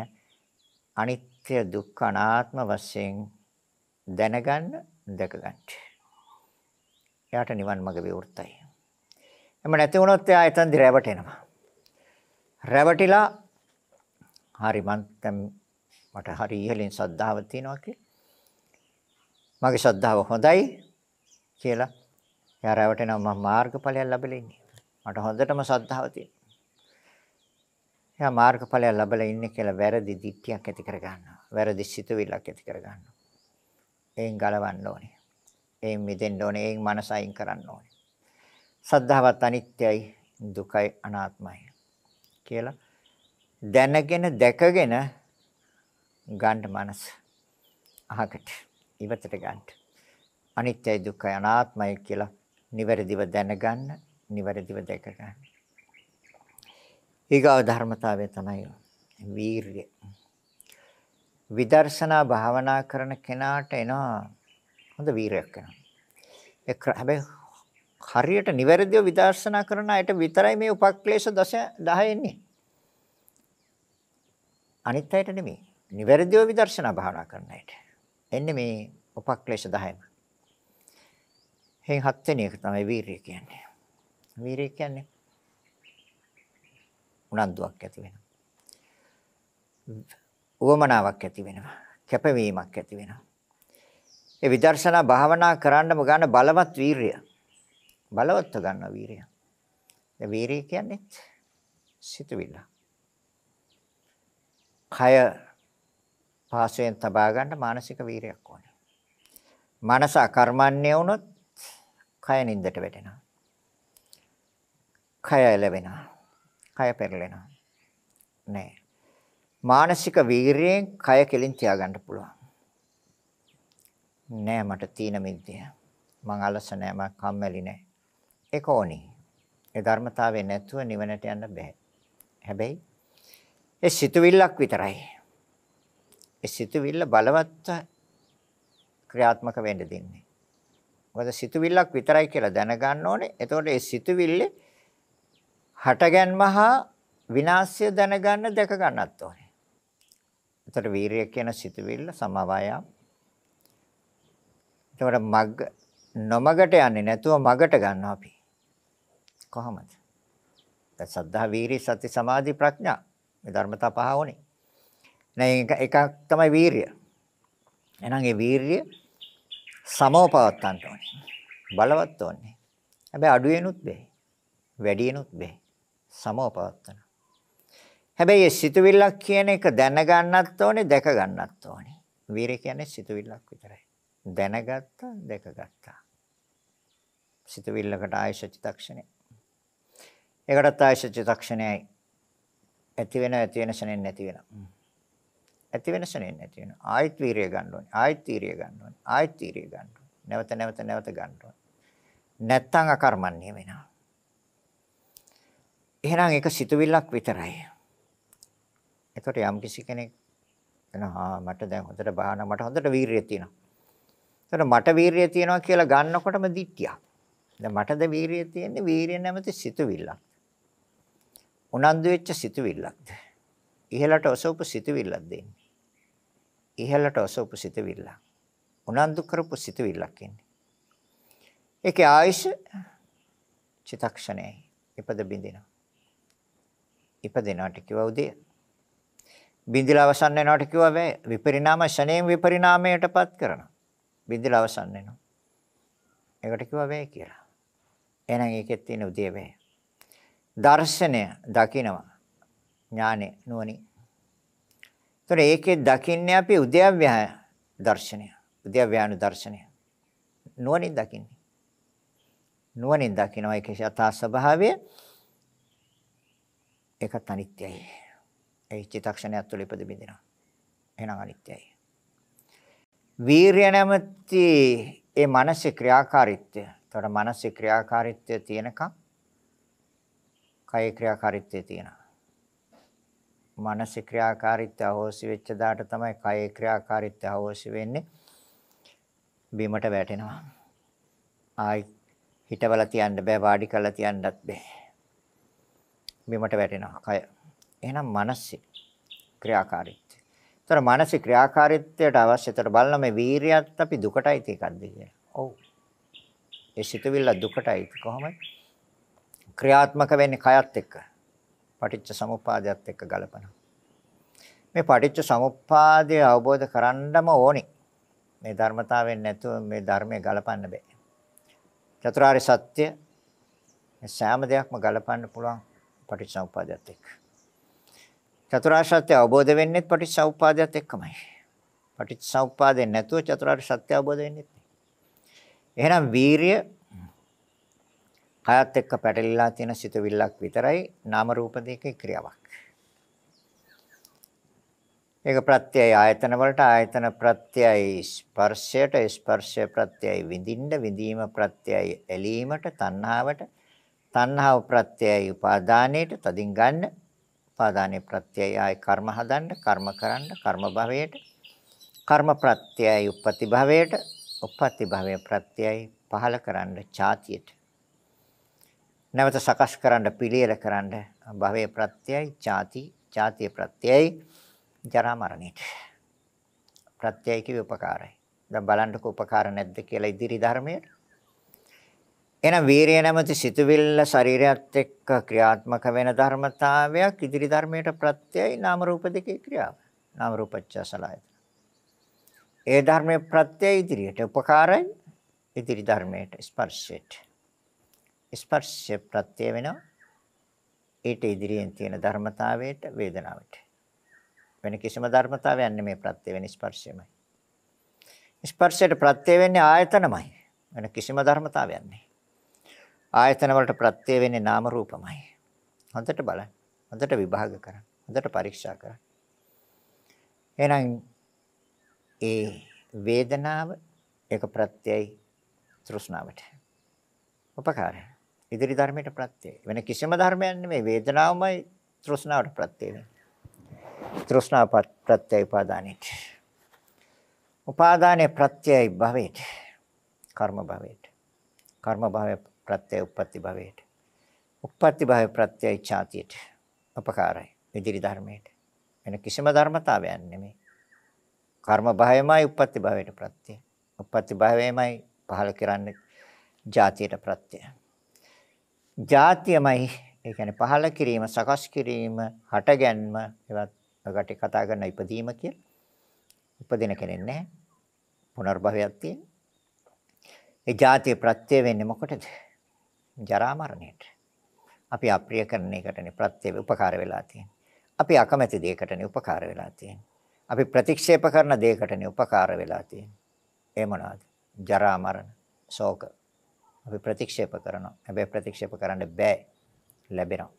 අනිත්‍ය දුක්ඛ අනාත්ම වශයෙන් දැනගන්න දැකගන්න. එයාට නිවන් මඟ විවෘතයි. එම නැති වුණොත් එයා එතනදි රැවටෙනවා. රැවටිලා හරි මං මට හරි ඉහලින් ශ්‍රද්ධාව තියෙනවා කියලා. මගේ ශ්‍රද්ධාව හොඳයි කියලා එයා රැවටෙනවා මම මාර්ගඵලයක් ලැබලා ඉන්නේ. මට හොඳටම ශ්‍රද්ධාව තියෙනවා. එයා මාර්ගඵලයක් ලැබලා ඉන්නේ කියලා වැරදි දිට්ඨියක් ඇති කරගන්නවා. වැරදි සිතුවිල්ලක් ඇති කරගන්නවා. එයින් ගලවන්න ඕනේ. එයින් මිදෙන්න ඕනේ. එයින් මනස අයින් කරන්න ඕනේ. සද්ධාවත් අනිත්‍යයි, දුකයි, අනාත්මයි කියලා දැනගෙන දැකගෙන ගන්න මනස අහකට ඉවතට ගන්න. අනිත්‍යයි, දුක්ඛයි, අනාත්මයි කියලා නිවැරදිව දැනගන්න, නිවැරදිව දැක ගන්න. ඊගාව ධර්මතාවය තමයි වීරිය. විදර්ශනා භාවනා කරන කෙනාට එනවා හොඳ වීරයක් එනවා. ඒ හැබැයි හරියට නිවැරදිව විදර්ශනා කරන අයට විතරයි මේ උපක්ලේශ දස 10 එන්නේ. අනිත් අයට නෙමෙයි. නිවැරදිව විදර්ශනා භාවනා කරන අයට. එන්නේ මේ උපක්ලේශ 10ම. හේ හත් වෙන එක තමයි වීරිය කියන්නේ. වීරිය කියන්නේ උනන්දුවක් ඇති වෙනවා. උවමනාවක් ඇති වෙනවා. කැපවීමක් ඇති වෙනවා. ඒ විදර්ශනා භාවනා කරන්නම ගන්න බලවත් වීරිය. බලවත්ව ගන්න වීරිය. ඒ වීරිය කියන්නේ සිතවිල්ල. කය පාසයෙන් තබා ගන්න මානසික වීරියක් ඕනේ. මනස අකර්මණ්‍ය වුණොත් කය නින්දට වැටෙනවා. කය එළවෙනවා. කය පෙරලෙනවා. නෑ. මානසික වීරියෙන් කය කෙලින් තියාගන්න පුළුවන්. නෑ මට තීන මිද්දය. මං අලස නෑ මං කම්මැලි නෑ. ඒක ඕනි. ඒ ධර්මතාවය නැතුව නිවනට යන්න බෑ. හැබැයි ඒ සිතුවිල්ලක් විතරයි. ඒ සිතුවිල්ල බලවත් ක්‍රියාත්මක වෙන්න දෙන්නේ. මොකද සිතුවිල්ලක් විතරයි කියලා දැනගන්න ඕනේ. එතකොට ඒ සිතුවිල්ලේ හටගන්ම හා විනාශය දැනගන්න දැක ගන්නත් ඕනේ. එතකොට වීරිය කියන සිතුවිල්ල සමவாயම්. එතකොට මග් නොමගට යන්නේ නැතුව මගට ගන්නවා අපි. කොහොමද? දැන් සද්ධා වීරිය සති සමාධි ප්‍රඥා මේ ධර්මතා පහ ඕනේ. නැයි එකක් තමයි වීරිය. එහෙනම් ඒ වීරිය සමෝපවත්තන්ට ඕනේ. බලවත් ඕනේ. හැබැයි අඩුවෙනුත් බෑ. වැඩියෙනුත් බෑ. සමෝපවත්තන. හැබැයි ඒ සිතුවිල්ලක් කියන එක දැනගන්නත් ඕනේ දැකගන්නත් ඕනේ. වීරය කියන්නේ සිතුවිල්ලක් විතරයි. දැනගත්තා දැකගත්තා. සිතුවිල්ලකට ආයශ චිතක්ෂණය. ඒකටත් ආයශ චිතක්ෂණයයි. ඇති වෙන ඇති වෙන ශරණෙන් නැති වෙනවා. ඇති වෙන ශරණෙන් නැති වෙනවා. ආයත් වීරය ගන්න ඕනේ. ආයත් වීරය ගන්න ඕනේ. ආයත් වීරය ගන්න ඕනේ. නැවත නැවත නැවත ගන්න ඕනේ. නැත්තම් අකර්මණ්‍ය වෙනවා. එහෙනම් ඒක සිතුවිල්ලක් විතරයි. එතකොට යම් කිසි කෙනෙක් එනවා මට දැන් හොඳට බාහන මට හොඳට වීරිය තියෙනවා. එතකොට මට වීරිය තියෙනවා කියලා ගන්නකොටම දිට්ඨිය. දැන් මටද වීරිය තියෙන්නේ වීරිය නැමැති සිතුවිල්ලක්. උනන්දු වෙච්ච සිතුවිල්ලක්ද? ඉහළට ඔසවපු සිතුවිල්ලක් දෙන්නේ. ඉහළට ඔසවපු සිතුවිල්ල. උනන්දු කරපු සිතුවිල්ලක් එන්නේ. ඒකේ ආයෂ චිතක්ෂණයයි. ඉපද බින්දිනවා. ඉපදෙනාට කිව්ව උදේ බිඳිලා අවසන් වෙනවට කිව්වා මේ විපරිණාම ෂණයෙන් විපරිණාමයටපත් කරනවා. බිඳිලා අවසන් වෙනවා. ඒකට කිව්වා වේ කියලා. එහෙනම් ඒකෙත් තියෙන උදේ වේ. දර්ශනය දකිනවා. ඥානෙ නුවණින්. ඒතර ඒකේ දකින්නේ අපි උද්‍යව්‍යය දර්ශනය. උද්‍යව්‍යානු දර්ශනය. නුවණින් දකින්නේ. නුවණින් දකිනවා ඒකේ යථා ස්වභාවය. ඒකත් අනිත්‍යයි. ඒ චිතක්ෂණයක් තුළ ඉපද බිඳිනවා. එහෙනම් අනිත්‍යයි. වීරිය නැමැති ඒ මානසික ක්‍රියාකාරීත්වය. ඒතකොට මානසික ක්‍රියාකාරීත්වය තියෙනකම් කාය ක්‍රියාකාරීත්වය තියෙනවා. මානසික ක්‍රියාකාරීත්වය අවශ්‍ය වෙච්ච දාට තමයි කාය ක්‍රියාකාරීත්වය අවශ්‍ය වෙන්නේ. බිමට වැටෙනවා. ආයි හිටවල තියන්න බෑ වාඩි කරලා තියන්නත් බෑ. බිමට වැටෙනවා කය. එහෙනම් මනසේ ක්‍රියාකාරීත්වය. ඒතර මානසික ක්‍රියාකාරීත්වයට අවශ්‍ය ඒතර බලන මේ වීරියත් අපි දුකටයි තියකද්ද කියලා. ඔව්. ඒ සිතවිල්ල දුකටයි කොහොමද? ක්‍රියාත්මක වෙන්නේ කයත් එක්ක. පටිච්ච සමුප්පාදයත් එක්ක ගලපනවා. මේ පටිච්ච සමුප්පාදය අවබෝධ කරන්නම ඕනේ. මේ ධර්මතාවයෙන් නැතුව මේ ධර්මය ගලපන්න බෑ. චතුරාර්ය සත්‍ය සෑම දෙයක්ම ගලපන්න පුළුවන් පටිච්ච සමුප්පාදයත් එක්ක. චතුරාර්ය සත්‍ය අවබෝධ වෙන්නේ පටිච්චසමුප්පාදයත් එක්කමයි. පටිච්චසමුප්පාදයෙන් නැතුව චතුරාර්ය සත්‍ය අවබෝධ වෙන්නේ නැහැ. එහෙනම් වීරිය කයත් එක්ක පැටලිලා තියෙන සිතවිල්ලක් විතරයි නාම රූප දෙකේ ක්‍රියාවක්. ඒක ප්‍රත්‍යය ආයතන වලට ආයතන ප්‍රත්‍යයයි ස්පර්ශයට ස්පර්ශය ප්‍රත්‍යයයි විඳින්න විඳීම ප්‍රත්‍යයයි ඇලීමට තණ්හාවට තණ්හාව ප්‍රත්‍යයයි උපාදානයට තදින් ගන්න උපාදානයේ ප්‍රත්‍යයයි ආයි කර්ම හදන්න, කර්ම කරන්න, කර්ම භවයට, කර්ම ප්‍රත්‍යයයි උප්පති භවයට, උප්පති භවයේ ප්‍රත්‍යයයි පහල කරන්න ඡාතියට. නැවත සකස් කරන්න, පිළියෙල කරන්න භවයේ ප්‍රත්‍යයයි ඡාති, ඡාතිය ප්‍රත්‍යයයි ජරා මරණයට. ප්‍රත්‍යයයි කිව්ව උපකාරයි. දැන් බලන්නකෝ උපකාර නැද්ද කියලා ඉදිරි ධර්මයේ එහෙනම් වීරිය නැමැති සිතුවිල්ල ශරීරයත් එක්ක ක්‍රියාත්මක වෙන ධර්මතාවයක් ඉදිරි ධර්මයට ප්‍රත්‍යයයි නාම රූප දෙකේ ක්‍රියාව. නාම රූපච්ඡසලයත. ඒ ධර්මයේ ප්‍රත්‍යය ඉදිරියට උපකාරයි ඉදිරි ධර්මයට ස්පර්ශයට. ස්පර්ශය ප්‍රත්‍ය වෙනවා ඊට ඉදිරියෙන් තියෙන ධර්මතාවයට වේදනාවට. වෙන කිසිම ධර්මතාවයක් නෙමෙයි ප්‍රත්‍ය වෙන ස්පර්ශයමයි. ස්පර්ශයට ප්‍රත්‍ය වෙන්නේ ආයතනමයි. වෙන කිසිම ධර්මතාවයක් නෙමෙයි. ආයතන වලට ප්‍රත්‍ය වෙන්නේ නාම රූපමයි. හොඳට බලන්න. හොඳට විභාග කරන්න. හොඳට පරීක්ෂා කරන්න. එහෙනම් ඒ වේදනාව ඒක ප්‍රත්‍යයි තෘෂ්ණාවට. උපකාරය. ඉදිරි ධර්මයට ප්‍රත්‍යය. වෙන කිසිම ධර්මයක් නෙමෙයි වේදනාවමයි තෘෂ්ණාවට ප්‍රත්‍ය වෙන්නේ. තෘෂ්ණාව ප්‍රත්‍යය උපාදානෙට. උපාදානේ ප්‍රත්‍යයයි භවෙට. කර්ම භවෙට. කර්ම භවයේ ප්‍රත්‍යය උප්පත්ති භවයට. උප්පත්ති භවය ප්‍රත්‍යය ඡාතියට අපකාරයි. ඉදිරි ධර්මයට. වෙන කිසිම ධර්මතාවයක් නෙමෙයි. කර්ම භවයමයි උප්පත්ති භවයට ප්‍රත්‍යය. උප්පත්ති භවයමයි පහල කරන්නේ ජාතියට ප්‍රත්‍යය. ජාතියමයි ඒ කියන්නේ පහල කිරීම, සකස් කිරීම, හටගැන්ම ඒවත් ඔකට කතා කරන ඉදීම කියලා. උපදින කෙනෙක් නැහැ. පුනර්භවයක් තියෙන. ඒ ජාතිය ප්‍රත්‍ය වෙන්නේ මොකටද? ජරා මරණයට. අපි අප්‍රිය කරන එකටනේ ප්‍රත්‍ය උපකාර වෙලා තියෙන්නේ. අපි අකමැති දෙයකටනේ උපකාර වෙලා තියෙන්නේ. අපි ප්‍රතික්ෂේප කරන දෙයකටනේ උපකාර වෙලා තියෙන්නේ. ඒ මොනවාද? ජරා මරණ, ශෝක. අපි ප්‍රතික්ෂේප කරනවා. හැබැයි ප්‍රතික්ෂේප කරන්න බෑ. ලැබෙනවා.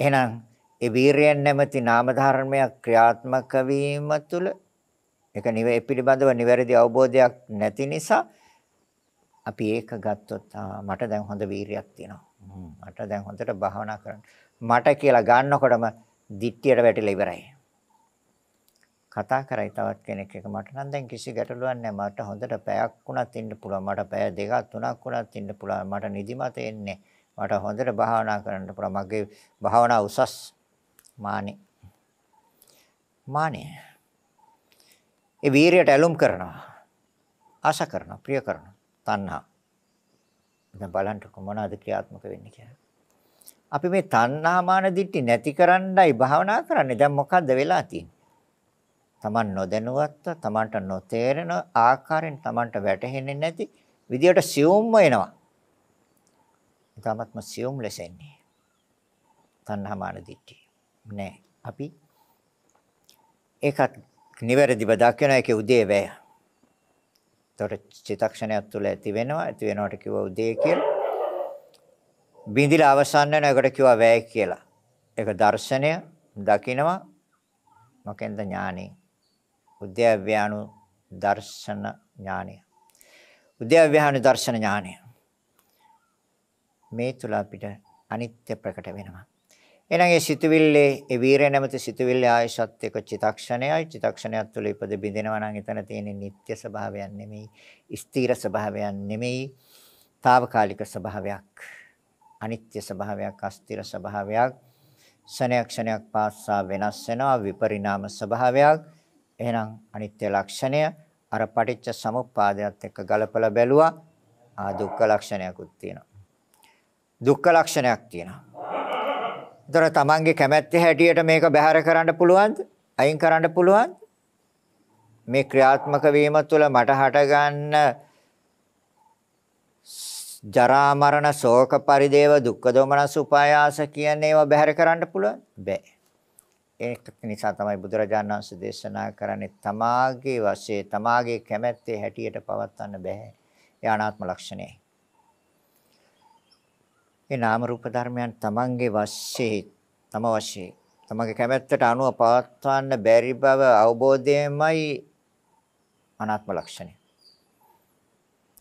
එහෙනම් ඒ වීරයෙන් නැමැති නාම ධර්මයක් ක්‍රියාත්මක වීම තුළ ඒක නිවේ පිළිබඳව නිවැරදි අවබෝධයක් නැති නිසා අපි ඒක ගත්තොත් මට දැන් හොඳ වීරියක් තියෙනවා. මට දැන් හොඳට භාවනා කරන්න. මට කියලා ගන්නකොටම දිට්ඨියට වැටිලා ඉවරයි. කතා කරයි තවත් කෙනෙක් එක මට නම් දැන් කිසි ගැටලුවක් නැහැ. මට හොඳට පැයක් වුණත් ඉන්න පුළුවන්. මට පැය දෙකක් තුනක් වුණත් ඉන්න පුළුවන්. මට නිදිමත එන්නේ මට හොඳට භාවනා කරන්න පුළුවන්. මගේ භාවනා උසස් මානේ. මානේ. ඒ වීරියට ඇලුම් කරනවා. ආශා කරනවා, ප්‍රිය කරනවා. තණ්හා. දැන් බලන්න මොනවාද ක්‍රියාත්මක වෙන්නේ කියලා. අපි මේ තණ්හා මාන දිට්ටි නැති කරන්නයි භාවනා කරන්නේ. දැන් මොකද්ද වෙලා තියෙන්නේ? Taman නොදැනුවත්ව, Tamanට නොතේරෙන ආකාරයෙන් Tamanට වැටහෙන්නේ නැති විදියට සියුම්ම එනවා. ඊටමත්ම සියුම් ලෙස එන්නේ. තණ්හා මාන දිට්ටි. නෑ. අපි ඒකත් නිවැරදිව දකින එකේ උදේ වැය. එතකොට චිතක්ෂණයක් තුළ ඇති වෙනවා. ඇති වෙනවට කිව්වා උදේ කියලා. බිඳිලා අවසන් වෙන එකට කිව්වා වැය කියලා. ඒක දර්ශනය දකිනවා මොකෙන්ද ඥානෙ. උද්‍යව්‍යානු දර්ශන ඥානය. උද්‍යව්‍යානු දර්ශන ඥානය. මේ තුල අපිට අනිත්‍ය ප්‍රකට වෙනවා. එහෙනම් ඒ සිතුවිල්ලේ ඒ වීරය නැමැති සිතුවිල්ලේ ආයසත් එක චිතක්ෂණයයි චිතක්ෂණයත් තුළ ඉපද බිඳිනවා නම් එතන තියෙන නিত্য ස්වභාවයක් නෙමෙයි ස්ථීර ස්වභාවයක් නෙමෙයි తాවකාලික ස්වභාවයක් අනිත්‍ය ස්වභාවයක් අස්ථිර ස්වභාවයක් ක්ෂණයක් ක්ෂණයක් පාස්සා වෙනස් වෙනවා විපරිණාම ස්වභාවයක් එහෙනම් අනිත්‍ය ලක්ෂණය අර පටිච්ච සමුප්පාදයට එක්ක ගලපලා බැලුවා ආ දුක්ඛ ලක්ෂණයකුත් තියෙනවා දුක්ඛ ලක්ෂණයක් තියෙනවා දොර තමන්ගේ කැමැත්ත හැටියට මේක බැහැර කරන්න පුළුවන්ද? අයින් කරන්න පුළුවන්ද? මේ ක්‍රියාත්මක වීම තුළ මට හටගන්න ජරා මරණ ශෝක පරිදේව දුක්ඛ දෝමනස් උපායාස කියන ඒවා බැහැර කරන්න පුළුවන් බෑ ඒක නිසා තමයි බුදුරජාණන් වහන්සේ දේශනා කරන්නේ තමාගේ වශයේ තමාගේ කැමැත්තේ හැටියට පවත්වන්න බෑ ඒ අනාත්ම ලක්ෂණයයි ඒ නාම රූප ධර්මයන් තමන්ගේ වශයේ තම වශයේ තමන්ගේ කැමැත්තට අනුව පවත්වන්න බැරි බව අවබෝධයෙන්මයි අනාත්ම ලක්ෂණය.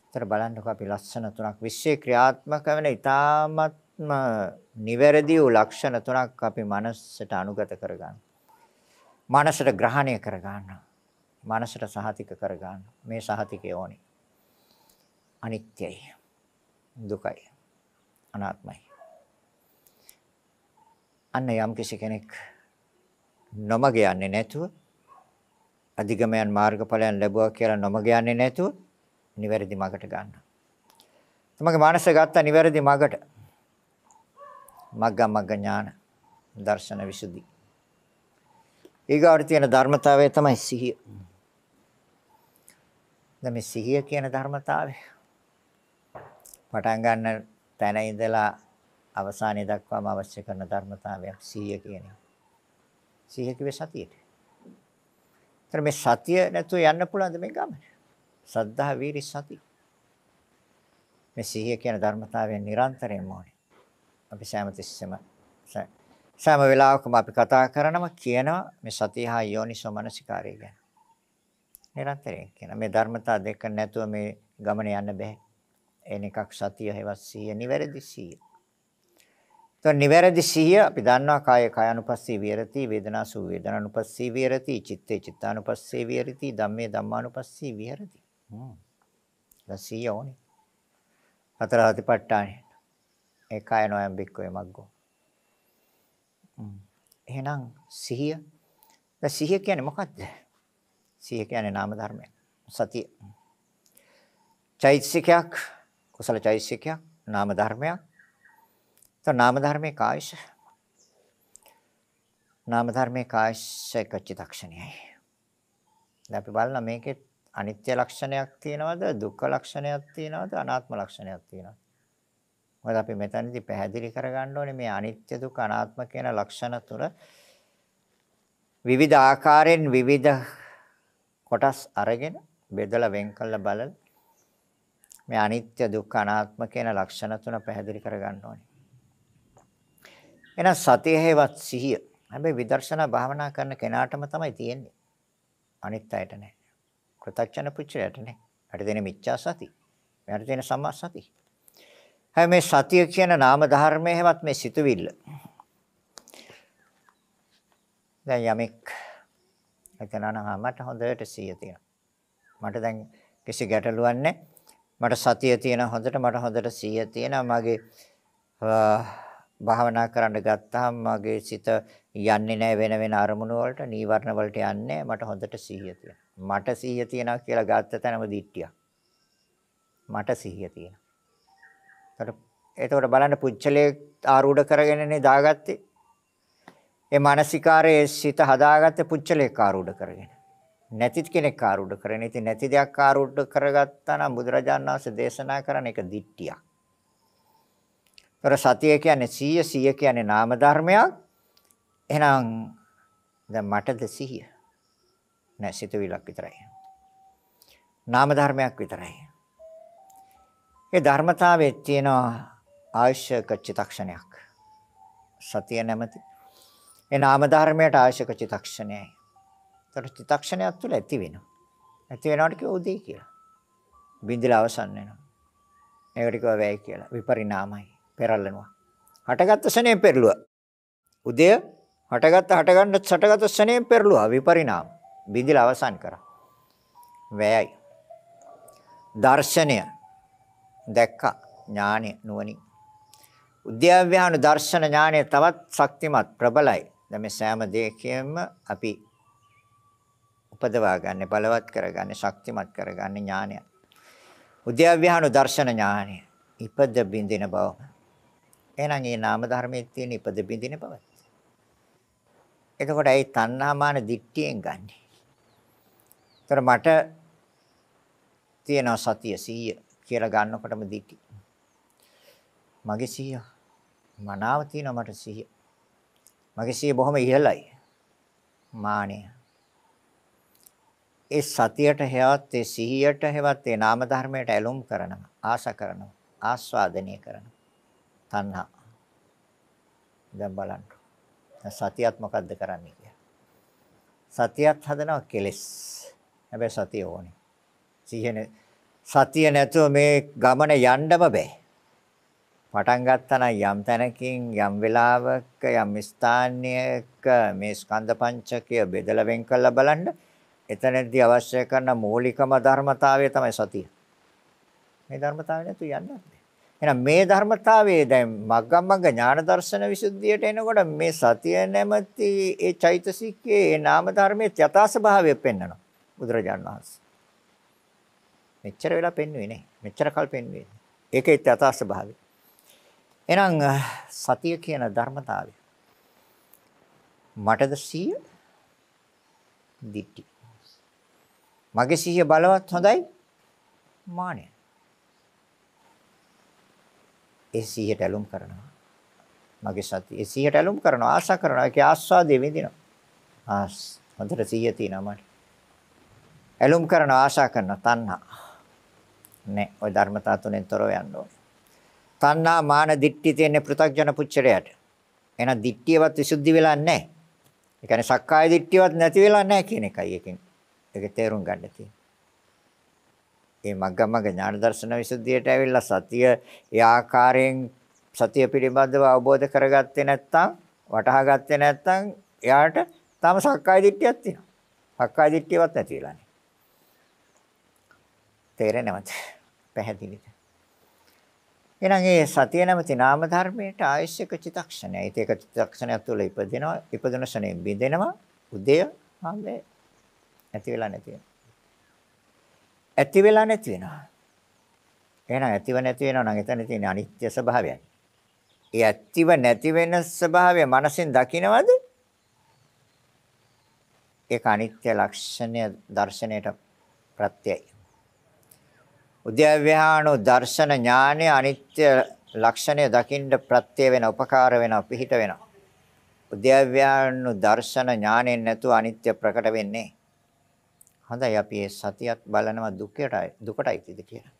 ඒතර බලන්නකෝ අපි ලක්ෂණ තුනක් විශ්ේ ක්‍රියාත්මක වෙන ඊ타ත්ම නිවැරදි වූ ලක්ෂණ තුනක් අපි මනසට අනුගත කරගන්න. මනසට ග්‍රහණය කරගන්න. මනසට සහතික කරගන්න. මේ සහතිකය ඕනේ. අනිත්‍යයි. දුකයි. අනාත්මයි. අන්න යම් කිසි කෙනෙක් නොමග යන්නේ නැතුව අධිගමයන් මාර්ගඵලයන් ලැබුවා කියලා නොමග යන්නේ නැතුව නිවැරදි මගට ගන්නවා. තමගේ මානසය ගත්ත නිවැරදි මගට මග්ග මග්ග ඥාන දර්ශන විසුද්ධි. ඊගාට තියෙන ධර්මතාවය තමයි සිහිය. දැන් මේ සිහිය කියන ධර්මතාවය පටන් ගන්න තැන ඉඳලා අවසානය දක්වාම අවශ්‍ය කරන ධර්මතාවයක් සීය කියන එක. සීය කිව්වේ සතියට. ඒතර මේ සතිය නැතුව යන්න පුළුවන්ද මේ ගමන? සද්ධා වීරි සති. මේ සීය කියන ධර්මතාවය නිරන්තරයෙන්ම ඕනේ. අපි සෑම තිස්සෙම සෑම වෙලාවකම අපි කතා කරනම කියනවා මේ සතිය හා යෝනිසෝ මනසිකාරය ගැන. නිරන්තරයෙන් කියන මේ ධර්මතා දෙක නැතුව මේ ගමන යන්න බෑ. එන එකක් සතිය හෙවත් සිහිය නිවැරදි සිහිය. එතකොට නිවැරදි සිහිය අපි දන්නවා කාය කායනුපස්සී විහෙරති වේදනා සු වේදනානුපස්සී විහෙරති චිත්තේ චිත්තානුපස්සී විහෙරති ධම්මේ ධම්මානුපස්සී විහෙරති. හ්ම්. රසිය ඕනේ. හතර හතිපට්ඨානේ. ඒ කාය නොයම් බික්කෝ මග්ගෝ. හ්ම්. එහෙනම් සිහිය. දැන් සිහිය කියන්නේ මොකද්ද? සිහිය කියන්නේ නාම ධර්මයක්. සතිය. චෛතසිකයක් කුසල චෛසිකයක් නාම ධර්මයක් එතකොට නාම ධර්මයේ කායස නාම ධර්මයේ කායසික චිතක්ෂණයයි දැන් අපි බලන මේකේ අනිත්‍ය ලක්ෂණයක් තියෙනවද දුක්ඛ ලක්ෂණයක් තියෙනවද අනාත්ම ලක්ෂණයක් තියෙනවද මොකද අපි මෙතනදී පැහැදිලි කරගන්න ඕනේ මේ අනිත්‍ය දුක්ඛ අනාත්ම කියන ලක්ෂණ තුන විවිධ ආකාරයෙන් විවිධ කොටස් අරගෙන බෙදලා වෙන් කළ බලලා මේ අනිත්‍ය දුක්ඛ අනාත්ම කියන ලක්ෂණ තුන පැහැදිලි කරගන්න ඕනේ. එහෙනම් සතිය හේවත් සිහිය. හැබැයි විදර්ශනා භාවනා කරන කෙනාටම තමයි තියෙන්නේ. අනිත් අයට නෑ. කෘතඥ පුච්චරයට නෑ. අර දෙන මිච්ඡා සති. මෙයාට තියෙන සම්මා සති. හැබැයි මේ සතිය කියන නාම ධර්මයේ හැවත් මේ සිතුවිල්ල. දැන් යමෙක් එතනනම් මට හොඳට සිහිය තියෙනවා. මට දැන් කිසි ගැටලුවක් නැහැ. මට සතිය තියෙන හොඳට මට හොඳට සීය තියෙනවා මගේ භාවනා කරන්න ගත්තාම මගේ සිත යන්නේ නැහැ වෙන වෙන අරමුණු වලට නීවරණ වලට යන්නේ මට හොඳට සීය තියෙනවා මට සීය තියෙනවා කියලා ගත්ත තැනම දිට්ටියක් මට සීය තියෙනවා එතකොට බලන්න පුච්චලේ ආරූඪ කරගෙනනේ දාගත්තේ ඒ මානසිකාරයේ සිත හදාගත්තේ පුච්චලේ ආරූඪ කරගෙන නැති කෙනෙක් ආරූඪ කරන. ඉතින් නැති දෙයක් ආරූඪ කරගත්තා නම් බුදුරජාණන් වහන්සේ දේශනා කරන එක දිට්ඨියක්. ඒතර සතිය කියන්නේ 100 100 කියන්නේ නාම ධර්මයක්. එහෙනම් දැන් මටද 100. නෑ සිතුවිලක් විතරයි. නාම ධර්මයක් විතරයි. ඒ ධර්මතාවයේ තියෙන ආශ්‍යක චිතක්ෂණයක්. සතිය නැමැති ඒ නාම ධර්මයට ආශ්‍යක චිතක්ෂණයයි. ඒතර චිත්තක්ෂණයක් තුළ ඇති වෙනවා. ඇති වෙනවට කිව්ව උදේ කියලා. බින්දලා අවසන් වෙනවා. ඒකට කිව්ව වැය කියලා. විපරිණාමයි. පෙරලනවා. හටගත් ශනේ පෙරළුවා. උදය හටගත් හටගන්න සටගත ශනේ පෙරළුවා විපරිණාම. බින්දලා අවසන් කරා. වැයයි. දර්ශනය දැක්කා ඥානෙ නුවණින් උද්‍යව්‍යාන දර්ශන ඥානය තවත් ශක්තිමත් ප්‍රබලයි. දැන් මේ සෑම දෙයකින්ම අපි උපදවා ගන්න, බලවත් කරගන්න, ශක්තිමත් කරගන්න ඥානය. උද්‍යව්‍යහණු දර්ශන ඥානය. ඉපද බින්දින බව. එහෙනම් මේ නාම ධර්මයේ තියෙන ඉපද බින්දින බව. එතකොට ඇයි තණ්හාමාන දිට්ඨියෙන් ගන්නෙ? ඒතර මට තියෙන සතිය 100 කියලා ගන්නකොටම දිටි. මගේ 100 මනාව තියෙනවා මට 100. මගේ 100 බොහොම ඉහළයි. මානෙ. ඒ සතියට හෙවත් ඒ සිහියට හෙවත් ඒ නාම ධර්මයට ඇලුම් කරනවා ආස කරනවා ආස්වාදනය කරනවා තණ්හා දැන් බලන්න සතියත් මොකද්ද කරන්නේ කියලා සතියත් හදනවා කෙලෙස් හැබැයි සතිය ඕනේ සිහියනේ සතිය නැතුව මේ ගමන යන්නම බෑ පටන් ගත්තා යම් තැනකින් යම් වෙලාවක යම් ස්ථානයක මේ ස්කන්ධ පංචකය බෙදලා වෙන් කරලා බලන්න එතනදී අවශ්‍ය කරන මූලිකම ධර්මතාවය තමයි සතිය. මේ ධර්මතාවය නැතු යන්නේ නැහැ. එහෙනම් මේ ධර්මතාවයේ දැන් මග්ගමග්ග ඥාන දර්ශන විසුද්ධියට එනකොට මේ සතිය නැමැති ඒ චෛතසිකයේ ඒ නාම ධර්මයේ යථා ස්වභාවය පෙන්වනවා බුදුරජාණන් වහන්සේ. මෙච්චර වෙලා පෙන්වුවේ නේ. මෙච්චර කල් පෙන්වුවේ. ඒකේ යථා ස්වභාවය. එහෙනම් සතිය කියන ධර්මතාවය මටද සිය දිට්ඨි මගේ සිහිය බලවත් හොඳයි මානය. ඒ සිහියට ඇලුම් කරනවා. මගේ සතිය ඒ සිහියට ඇලුම් කරනවා ආශා කරනවා ඒකේ ආස්වාදයේ විඳිනවා. ආස් හොඳට සිහිය තියෙනවා මට. ඇලුම් කරනවා ආශා කරනවා තණ්හා. නෑ ওই ධර්මතා තුනෙන් තොරව යන්න ඕනේ. තණ්හා මාන දිට්ඨි තියෙන පෘථග්ජන පුච්චරයට. එහෙනම් දිට්ඨියවත් විසුද්ධි වෙලා නැහැ. ඒ කියන්නේ සක්කාය දිට්ඨියවත් නැති වෙලා නැහැ කියන එකයි එකෙන් ඒක තේරුම් ගන්න තියෙනවා. මේ මග්ගමග්ග ඥාන දර්ශන විසුද්ධියට ඇවිල්ලා සතිය ඒ ආකාරයෙන් සතිය පිළිබඳව අවබෝධ කරගත්තේ නැත්නම් වටහා ගත්තේ නැත්නම් එයාට තම සක්කාය දිට්ඨියක් තියෙනවා. සක්කාය දිට්ඨියවත් නැතිලානේ. තේරෙනවද? පැහැදිලිද? එහෙනම් ඒ සතිය නැමැති නාම ධර්මයට ආයශ්‍යක චිතක්ෂණය. ඒක චිතක්ෂණය තුළ ඉපදෙනවා. ඉපදෙන ශනේ බිඳෙනවා. උදය හම්බේ නැති වෙලා නැති වෙනවා. ඇති වෙලා නැති වෙනවා. එහෙනම් ඇතිව නැති වෙනවා නම් එතන තියෙන අනිත්‍ය ස්වභාවයයි. ඒ ඇතිව නැති වෙන ස්වභාවය මනසෙන් දකිනවද? ඒක අනිත්‍ය ලක්ෂණය දර්ශනයට ප්‍රත්‍යයයි. උද්‍යව්‍යාණු දර්ශන ඥානය අනිත්‍ය ලක්ෂණය දකින්න ප්‍රත්‍ය වෙන උපකාර වෙන පිහිට වෙනවා. උද්‍යව්‍යාණු දර්ශන ඥාණයෙන් නැතුව අනිත්‍ය ප්‍රකට වෙන්නේ හොඳයි අපි ඒ සතියත් බලනවා දුකටයි දුකටයි කිද කියලා.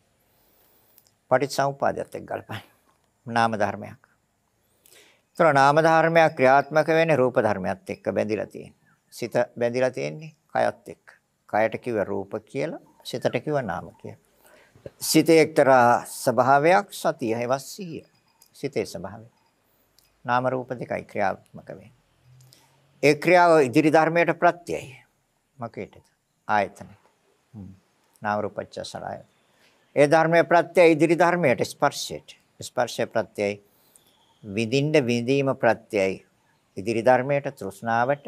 පටිච්චසමුපාදයට ගල්පයි. නාම ධර්මයක්. ඒතර නාම ධර්මයක් ක්‍රියාත්මක වෙන්නේ රූප ධර්මයක් එක්ක බැඳිලා තියෙන්නේ. සිත බැඳිලා තියෙන්නේ කයත් එක්ක. කයට කිව්ව රූප කියලා, සිතට කිව්ව නාම කියලා. සිතේ එක්තරා ස්වභාවයක් සතිය හේවස් සිහිය. සිතේ ස්වභාවය. නාම රූප දෙකයි ක්‍රියාත්මක වෙන්නේ. ඒ ක්‍රියාව ඉදිරි ධර්මයට ප්‍රත්‍යයයි. මකේටද? ආයතන. නාම රූපච්ඡසන ආයතන. ඒ ධර්මයේ ප්‍රත්‍යය ඉදිරි ධර්මයට ස්පර්ශයට. ස්පර්ශය ප්‍රත්‍යයයි විඳින්න විඳීම ප්‍රත්‍යයයි ඉදිරි ධර්මයට තෘෂ්ණාවට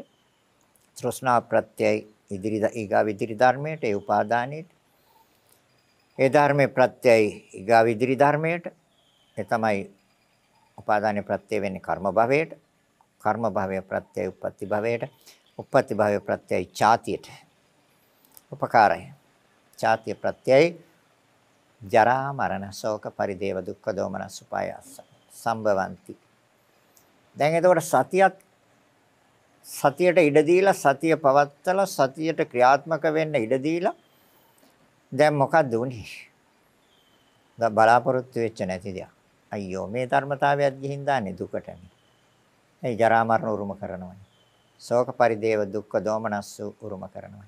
තෘෂ්ණා ප්‍රත්‍යයයි ඉදිරි ඊගා විදිරි ධර්මයට ඒ උපාදානයේට ඒ ධර්මයේ ප්‍රත්‍යයයි ඊගා විදිරි ධර්මයට ඒ තමයි උපාදානයේ ප්‍රත්‍ය වෙන්නේ කර්ම භවයට කර්ම භවය ප්‍රත්‍යයයි උප්පත්ති භවයට උප්පත්ති භවය ප්‍රත්‍යයයි ඡාතියට උපකාරයි. ඡාත්‍ය ප්‍රත්‍යයයි ජරා මරණ ශෝක පරිදේව දුක්ඛ දෝමන සුපායස සම්භවಂತಿ. දැන් එතකොට සතියත් සතියට ඉඩ දීලා සතිය පවත්තලා සතියට ක්‍රියාත්මක වෙන්න ඉඩ දීලා දැන් මොකක්ද උනේ? දැන් බලාපොරොත්තු වෙච්ච නැති දෙයක්. අයියෝ මේ ධර්මතාවයත් ගිහින් දාන්නේ දුකටනේ. ඒ ජරා මරණ උරුම කරනවා. ශෝක පරිදේව දුක්ඛ දෝමනස්ස උරුම කරනවා.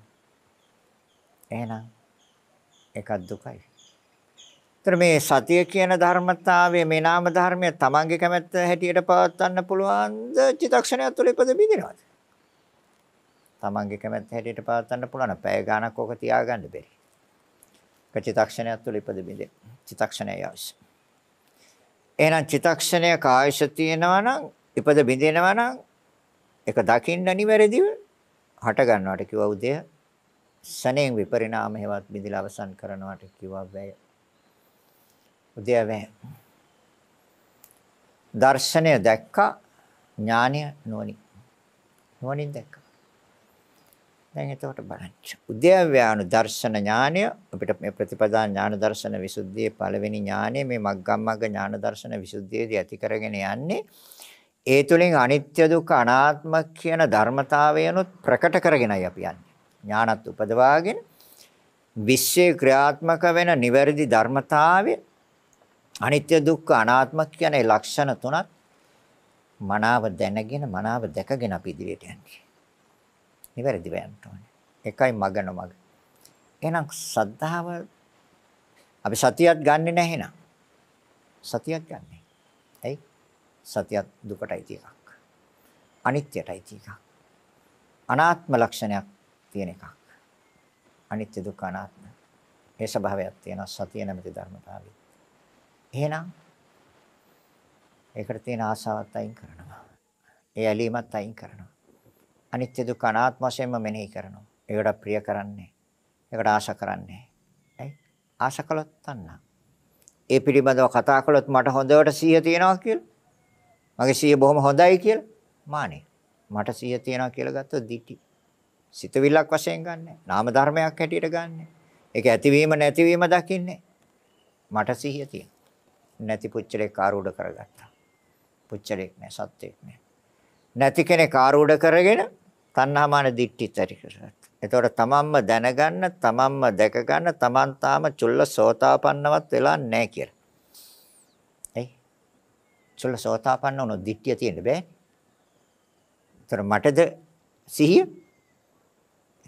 එහෙනම් එකක් දුකයි. ඒතර මේ සතිය කියන ධර්මතාවය මේ නාම ධර්මය තමන්ගේ කැමැත්ත හැටියට පවත්වන්න පුළුවන්ද චිත්තක්ෂණය තුළ ඉපද බිඳිනවද? තමන්ගේ කැමැත්ත හැටියට පවත්වන්න පුළුවන් පැය ගාණක් ඕක තියාගන්න බැරි. ඒක චිත්තක්ෂණය තුළ ඉපද බිඳින චිත්තක්ෂණය අවශ්‍ය. එහෙනම් චිත්තක්ෂණය කායශ තියෙනවා නම් ඉපද බිඳිනවා නම් ඒක දකින්න නිවැරදිව හට ගන්නවට කිව්වා උදේ සනේන් විපරිණාම හේවත් බිඳිලා අවසන් කරනවාට කිව්වා වැය. උද්‍යවය. දර්ශනය දැක්කා ඥානය නොනි. නොනින් දැක්කා. දැන් එතකොට බලන්න. උද්‍යව්‍යානු දර්ශන ඥානය අපිට මේ ප්‍රතිපදා ඥාන දර්ශන විසුද්ධියේ පළවෙනි ඥානය මේ මග්ගමග්ග ඥාන දර්ශන විසුද්ධියේදී ඇති කරගෙන යන්නේ ඒ තුලින් අනිත්‍ය දුක්ඛ අනාත්ම කියන ධර්මතාවයනොත් ප්‍රකට කරගෙනයි අපි යන්නේ. ඥානත් උපදවාගෙන විශ්වයේ ක්‍රියාත්මක වෙන නිවැරදි ධර්මතාවය අනිත්‍ය දුක්ඛ අනාත්ම කියන ලක්ෂණ තුනත් මනාව දැනගෙන මනාව දැකගෙන අපි ඉදිරියට යන්නේ. නිවැරදි වෙන්න ඕනේ. එකයි මගන මග. එහෙනම් සද්ධාව අපි සතියත් ගන්නෙ නැහැ නේද? සතියක් ගන්නෙ. ඇයි? සතියත් දුකටයි තියෙකක්. අනිත්‍යටයි තියෙකක්. අනාත්ම ලක්ෂණයක් තියෙන එකක්. අනිත්‍ය දුක්ඛ අනාත්ම. මේ ස්වභාවයක් තියෙන සතිය නැමැති ධර්මතාවය. එහෙනම් ඒකට තියෙන ආශාවත් අයින් කරනවා. ඒ ඇලීමත් අයින් කරනවා. අනිත්‍ය දුක්ඛ අනාත්ම වශයෙන්ම මෙනෙහි කරනවා. ඒකට ප්‍රිය කරන්නේ. ඒකට ආශා කරන්නේ. ඇයි? ආශා කළොත් තණ්හා. ඒ පිළිබඳව කතා කළොත් මට හොඳට සිහිය තියෙනවා කියලා. මගේ සිහිය බොහොම හොඳයි කියලා. මානේ. මට සිහිය තියෙනවා කියලා ගත්තොත් දිටි. සිතවිල්ලක් වශයෙන් ගන්නෑ. නාම ධර්මයක් හැටියට ගන්නෑ. ඒක ඇතිවීම නැතිවීම දකින්නේ. මට සිහිය තියෙනවා. නැති පුච්චලේ කාරූඪ කරගත්තා. පුච්චලෙක් නෑ සත්‍යෙක් නෑ. නැති කෙනෙක් ආරූඪ කරගෙන තණ්හාමාන දිට්ඨි තරි කරගත්තා. එතකොට තමන්ම දැනගන්න, තමන්ම දැකගන්න, තමන් තාම චුල්ල සෝතාපන්නවත් වෙලා නැහැ කියලා. එයි. චුල්ල සෝතාපන්න වුණොත් දිට්ඨිය තියෙන්න බෑනේ. ඒතර මටද සිහිය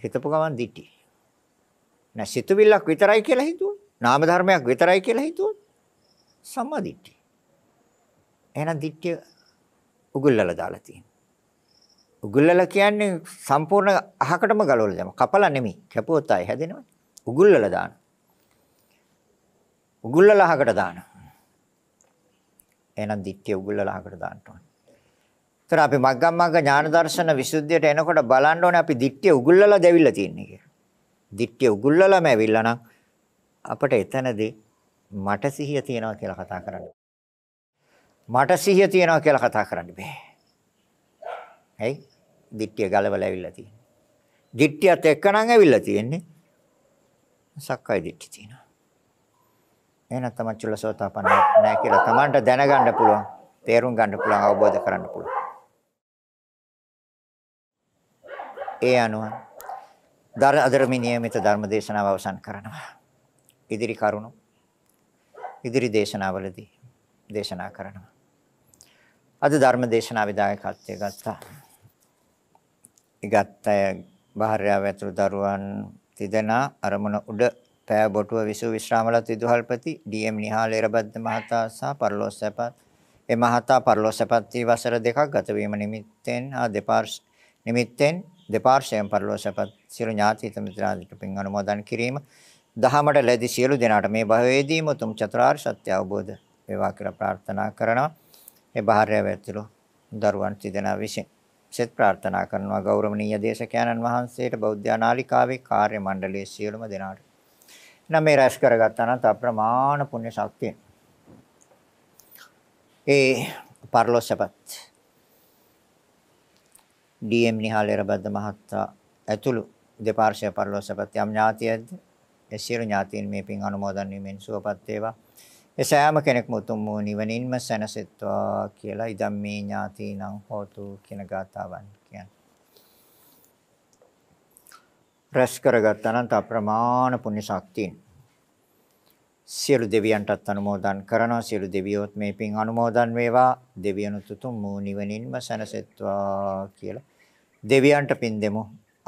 හිතපු ගමන් දිටි. නැ සිතුවිල්ලක් විතරයි කියලා හිතුවොත්, නාම ධර්මයක් විතරයි කියලා හිතුවොත් සම්මා දිට්ඨිය. එහෙනම් දිට්ඨිය උගුල්ලලා දාලා තියෙනවා. උගුල්ලලා කියන්නේ සම්පූර්ණ අහකටම ගලවලා දානවා. කපලා නෙමෙයි. කැපුවොත් ආය හැදෙනවා. උගුල්ලලා දාන. උගුල්ලලා අහකට දාන. එහෙනම් දිට්ඨිය උගුල්ලලා අහකට දාන්න ඕනේ. ඒතර අපි මග්ගමග්ග ඥාන දර්ශන විසුද්ධියට එනකොට බලන්න ඕනේ අපි ධිට්ඨිය උගුල්ලලා දැවිලා තියෙන්නේ කියලා. ධිට්ඨිය උගුල්ලලාම ඇවිල්ලා නම් අපට එතනදී මට සිහිය තියනවා කියලා කතා කරන්න. මට සිහිය තියනවා කියලා කතා කරන්න බෑ. ඇයි? ධිට්ඨිය ගලවලා ඇවිල්ලා තියෙන්නේ. ධිට්ඨියත් එක්කනම් ඇවිල්ලා තියෙන්නේ. සක්කාය දිට්ඨිය තියෙනවා. එහෙනම් තමයි චුල්ලසෝතාපන්න නැහැ කියලා Tamanට දැනගන්න පුළුවන්, තේරුම් ගන්න පුළුවන්, අවබෝධ කරගන්න පුළුවන්. ඒ අනුව ධර්ම නියමිත ධර්ම දේශනාව අවසන් කරනවා. ඉදිරි කරුණු ඉදිරි දේශනාවලදී දේශනා කරනවා. අද ධර්ම දේශනාවේ දායකත්වය ගත්තා. ඉගත් අය භාර්යාව ඇතුළු දරුවන් තිදෙනා අරමුණ උඩ පෑ බොටුව විසු විශ්‍රාමලත් විදුහල්පති ඩී.එම්. නිහාල එරබද්ද මහතා සහ පරලෝසසපත් ඒ මහතා පරලෝසසපත් වසර දෙකක් ගත වීම නිමිත්තෙන් ආ දෙපාර්ශ නිමිත්තෙන් දෙපාර්ශ්වයෙන් පරිලෝසපත් සියලු ඥාති හිත මිත්‍රාදිට පින් අනුමෝදන් කිරීම දහමට ලැබි සියලු දෙනාට මේ භවයේදීම උතුම් චතුරාර්ය සත්‍ය අවබෝධ වේවා කියලා ප්‍රාර්ථනා කරනවා. ඒ බාහිර වැතිලෝ දරුවන් තිදෙනා විසින් සෙත් ප්‍රාර්ථනා කරනවා ගෞරවනීය දේශකයන්න් වහන්සේට බෞද්ධ ආනාලිකාවේ කාර්ය මණ්ඩලයේ සියලුම දෙනාට. එනම් මේ රැස් කරගත්තා නම් අප්‍රමාණ පුණ්‍ය ශක්තිය. ඒ පර්ලොස්සපත් ඩී.එම්. නිහාල් එරබද්ද මහතා ඇතුළු දෙපාර්ශ්වය පරිලෝසපත් යම් ඥාතියක්ද ඒ සියලු ඥාතීන් මේ පින් අනුමෝදන් වීමෙන් සුවපත් වේවා. ඒ සෑම කෙනෙක්ම උතුම් වූ නිවනින්ම සැනසෙත්වා කියලා ඉදම් මේ ඥාතීනම් හෝතු කියන ගාතාවන් කියන්නේ. රැස් කරගත් අනන්ත අප්‍රමාණ පුණ්‍ය ශක්තියින් සියලු දෙවියන්ටත් අනුමෝදන් කරනවා සියලු දෙවියොත් මේ පින් අනුමෝදන් වේවා දෙවියනුත් උතුම් වූ නිවනින්ම සැනසෙත්වා කියලා දෙවියන්ට පින් දෙමු.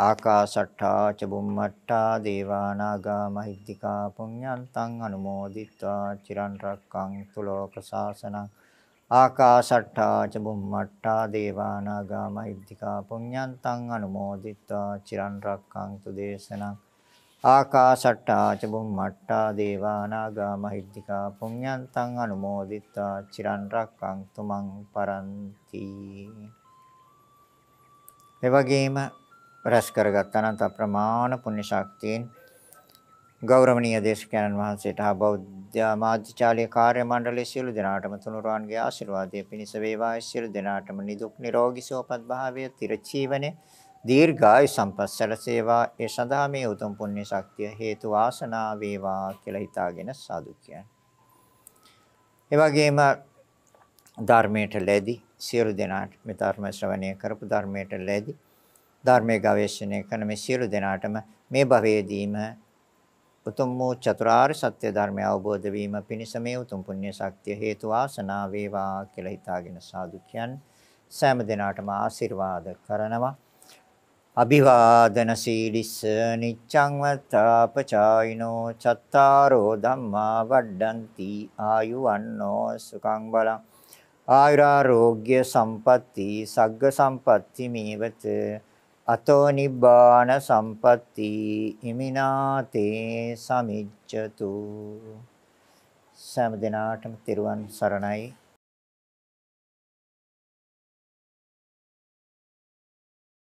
ආකාශට්ටා ච බුම්මට්ටා දේවානාගා මහිද්దికා පුඤ්ඤන්තං අනුමෝදිත්වා චිරන් රැක්කං තුලෝක සාසනං ආකාශට්ටා ච බුම්මට්ටා දේවානාගා මහිද්దికා පුඤ්ඤන්තං අනුමෝදිත්වා චිරන් රැක්කං තුදේශනං ආකාශට්ටා ච බුම්මට්ටා දේවානාගා මහිද්దికා පුඤ්ඤන්තං අනුමෝදිත්වා චිරන් රැක්කං තුමන් පරන්ති ඒ වගේම රැස් කරගත් අනන්ත ප්‍රමාණ පුණ්‍ය ශක්තියෙන් ගෞරවනීය දේශකයන්න් වහන්සේට හා බෞද්ධ ආමාත්‍යාලයේ කාර්ය මණ්ඩලයේ සියලු දෙනාටම තුනුරුවන්ගේ ආශිර්වාදය පිණිස වේවා සියලු දෙනාටම නිදුක් නිරෝගී සුවපත් භාවය තිරචීවනේ දීර්ඝායු සම්පස්සල සේවා ඒ සඳහා මේ උතුම් පුණ්‍ය ශක්තිය හේතු වාසනා වේවා කියලා හිතාගෙන සාදු කියන්නේ. ඒ වගේම ධර්මයට ලැබී සියලු දෙනාට මේ ධර්ම ශ්‍රවණය කරපු ධර්මයට ලැබී ධර්මයේ ගවේෂණය කරන මේ සියලු දෙනාටම මේ භවයේදීම උතුම් වූ චතුරාර්ය සත්‍ය ධර්මය අවබෝධ වීම පිණිස මේ උතුම් පුණ්‍ය ශක්තිය හේතු වාසනා වේවා කියලා හිතාගෙන සාදු කියන්නේ සෑම දිනාටම ආශිර්වාද කරනවා අභිවාදන සීලිස්ස නිච්ඡං වත්තාපචායිනෝ චත්තාරෝ ධම්මා වඩ්ඩಂತಿ ආයු වන්නෝ සුඛං බලං ආයුරාෝග්‍ය සම්පatti සග්ග සම්පatti මේවත අතෝ නිබ්බාන සම්පatti ඉමිනාතේ සමිච්ඡතු සෑම දිනාටම තෙරුවන් සරණයි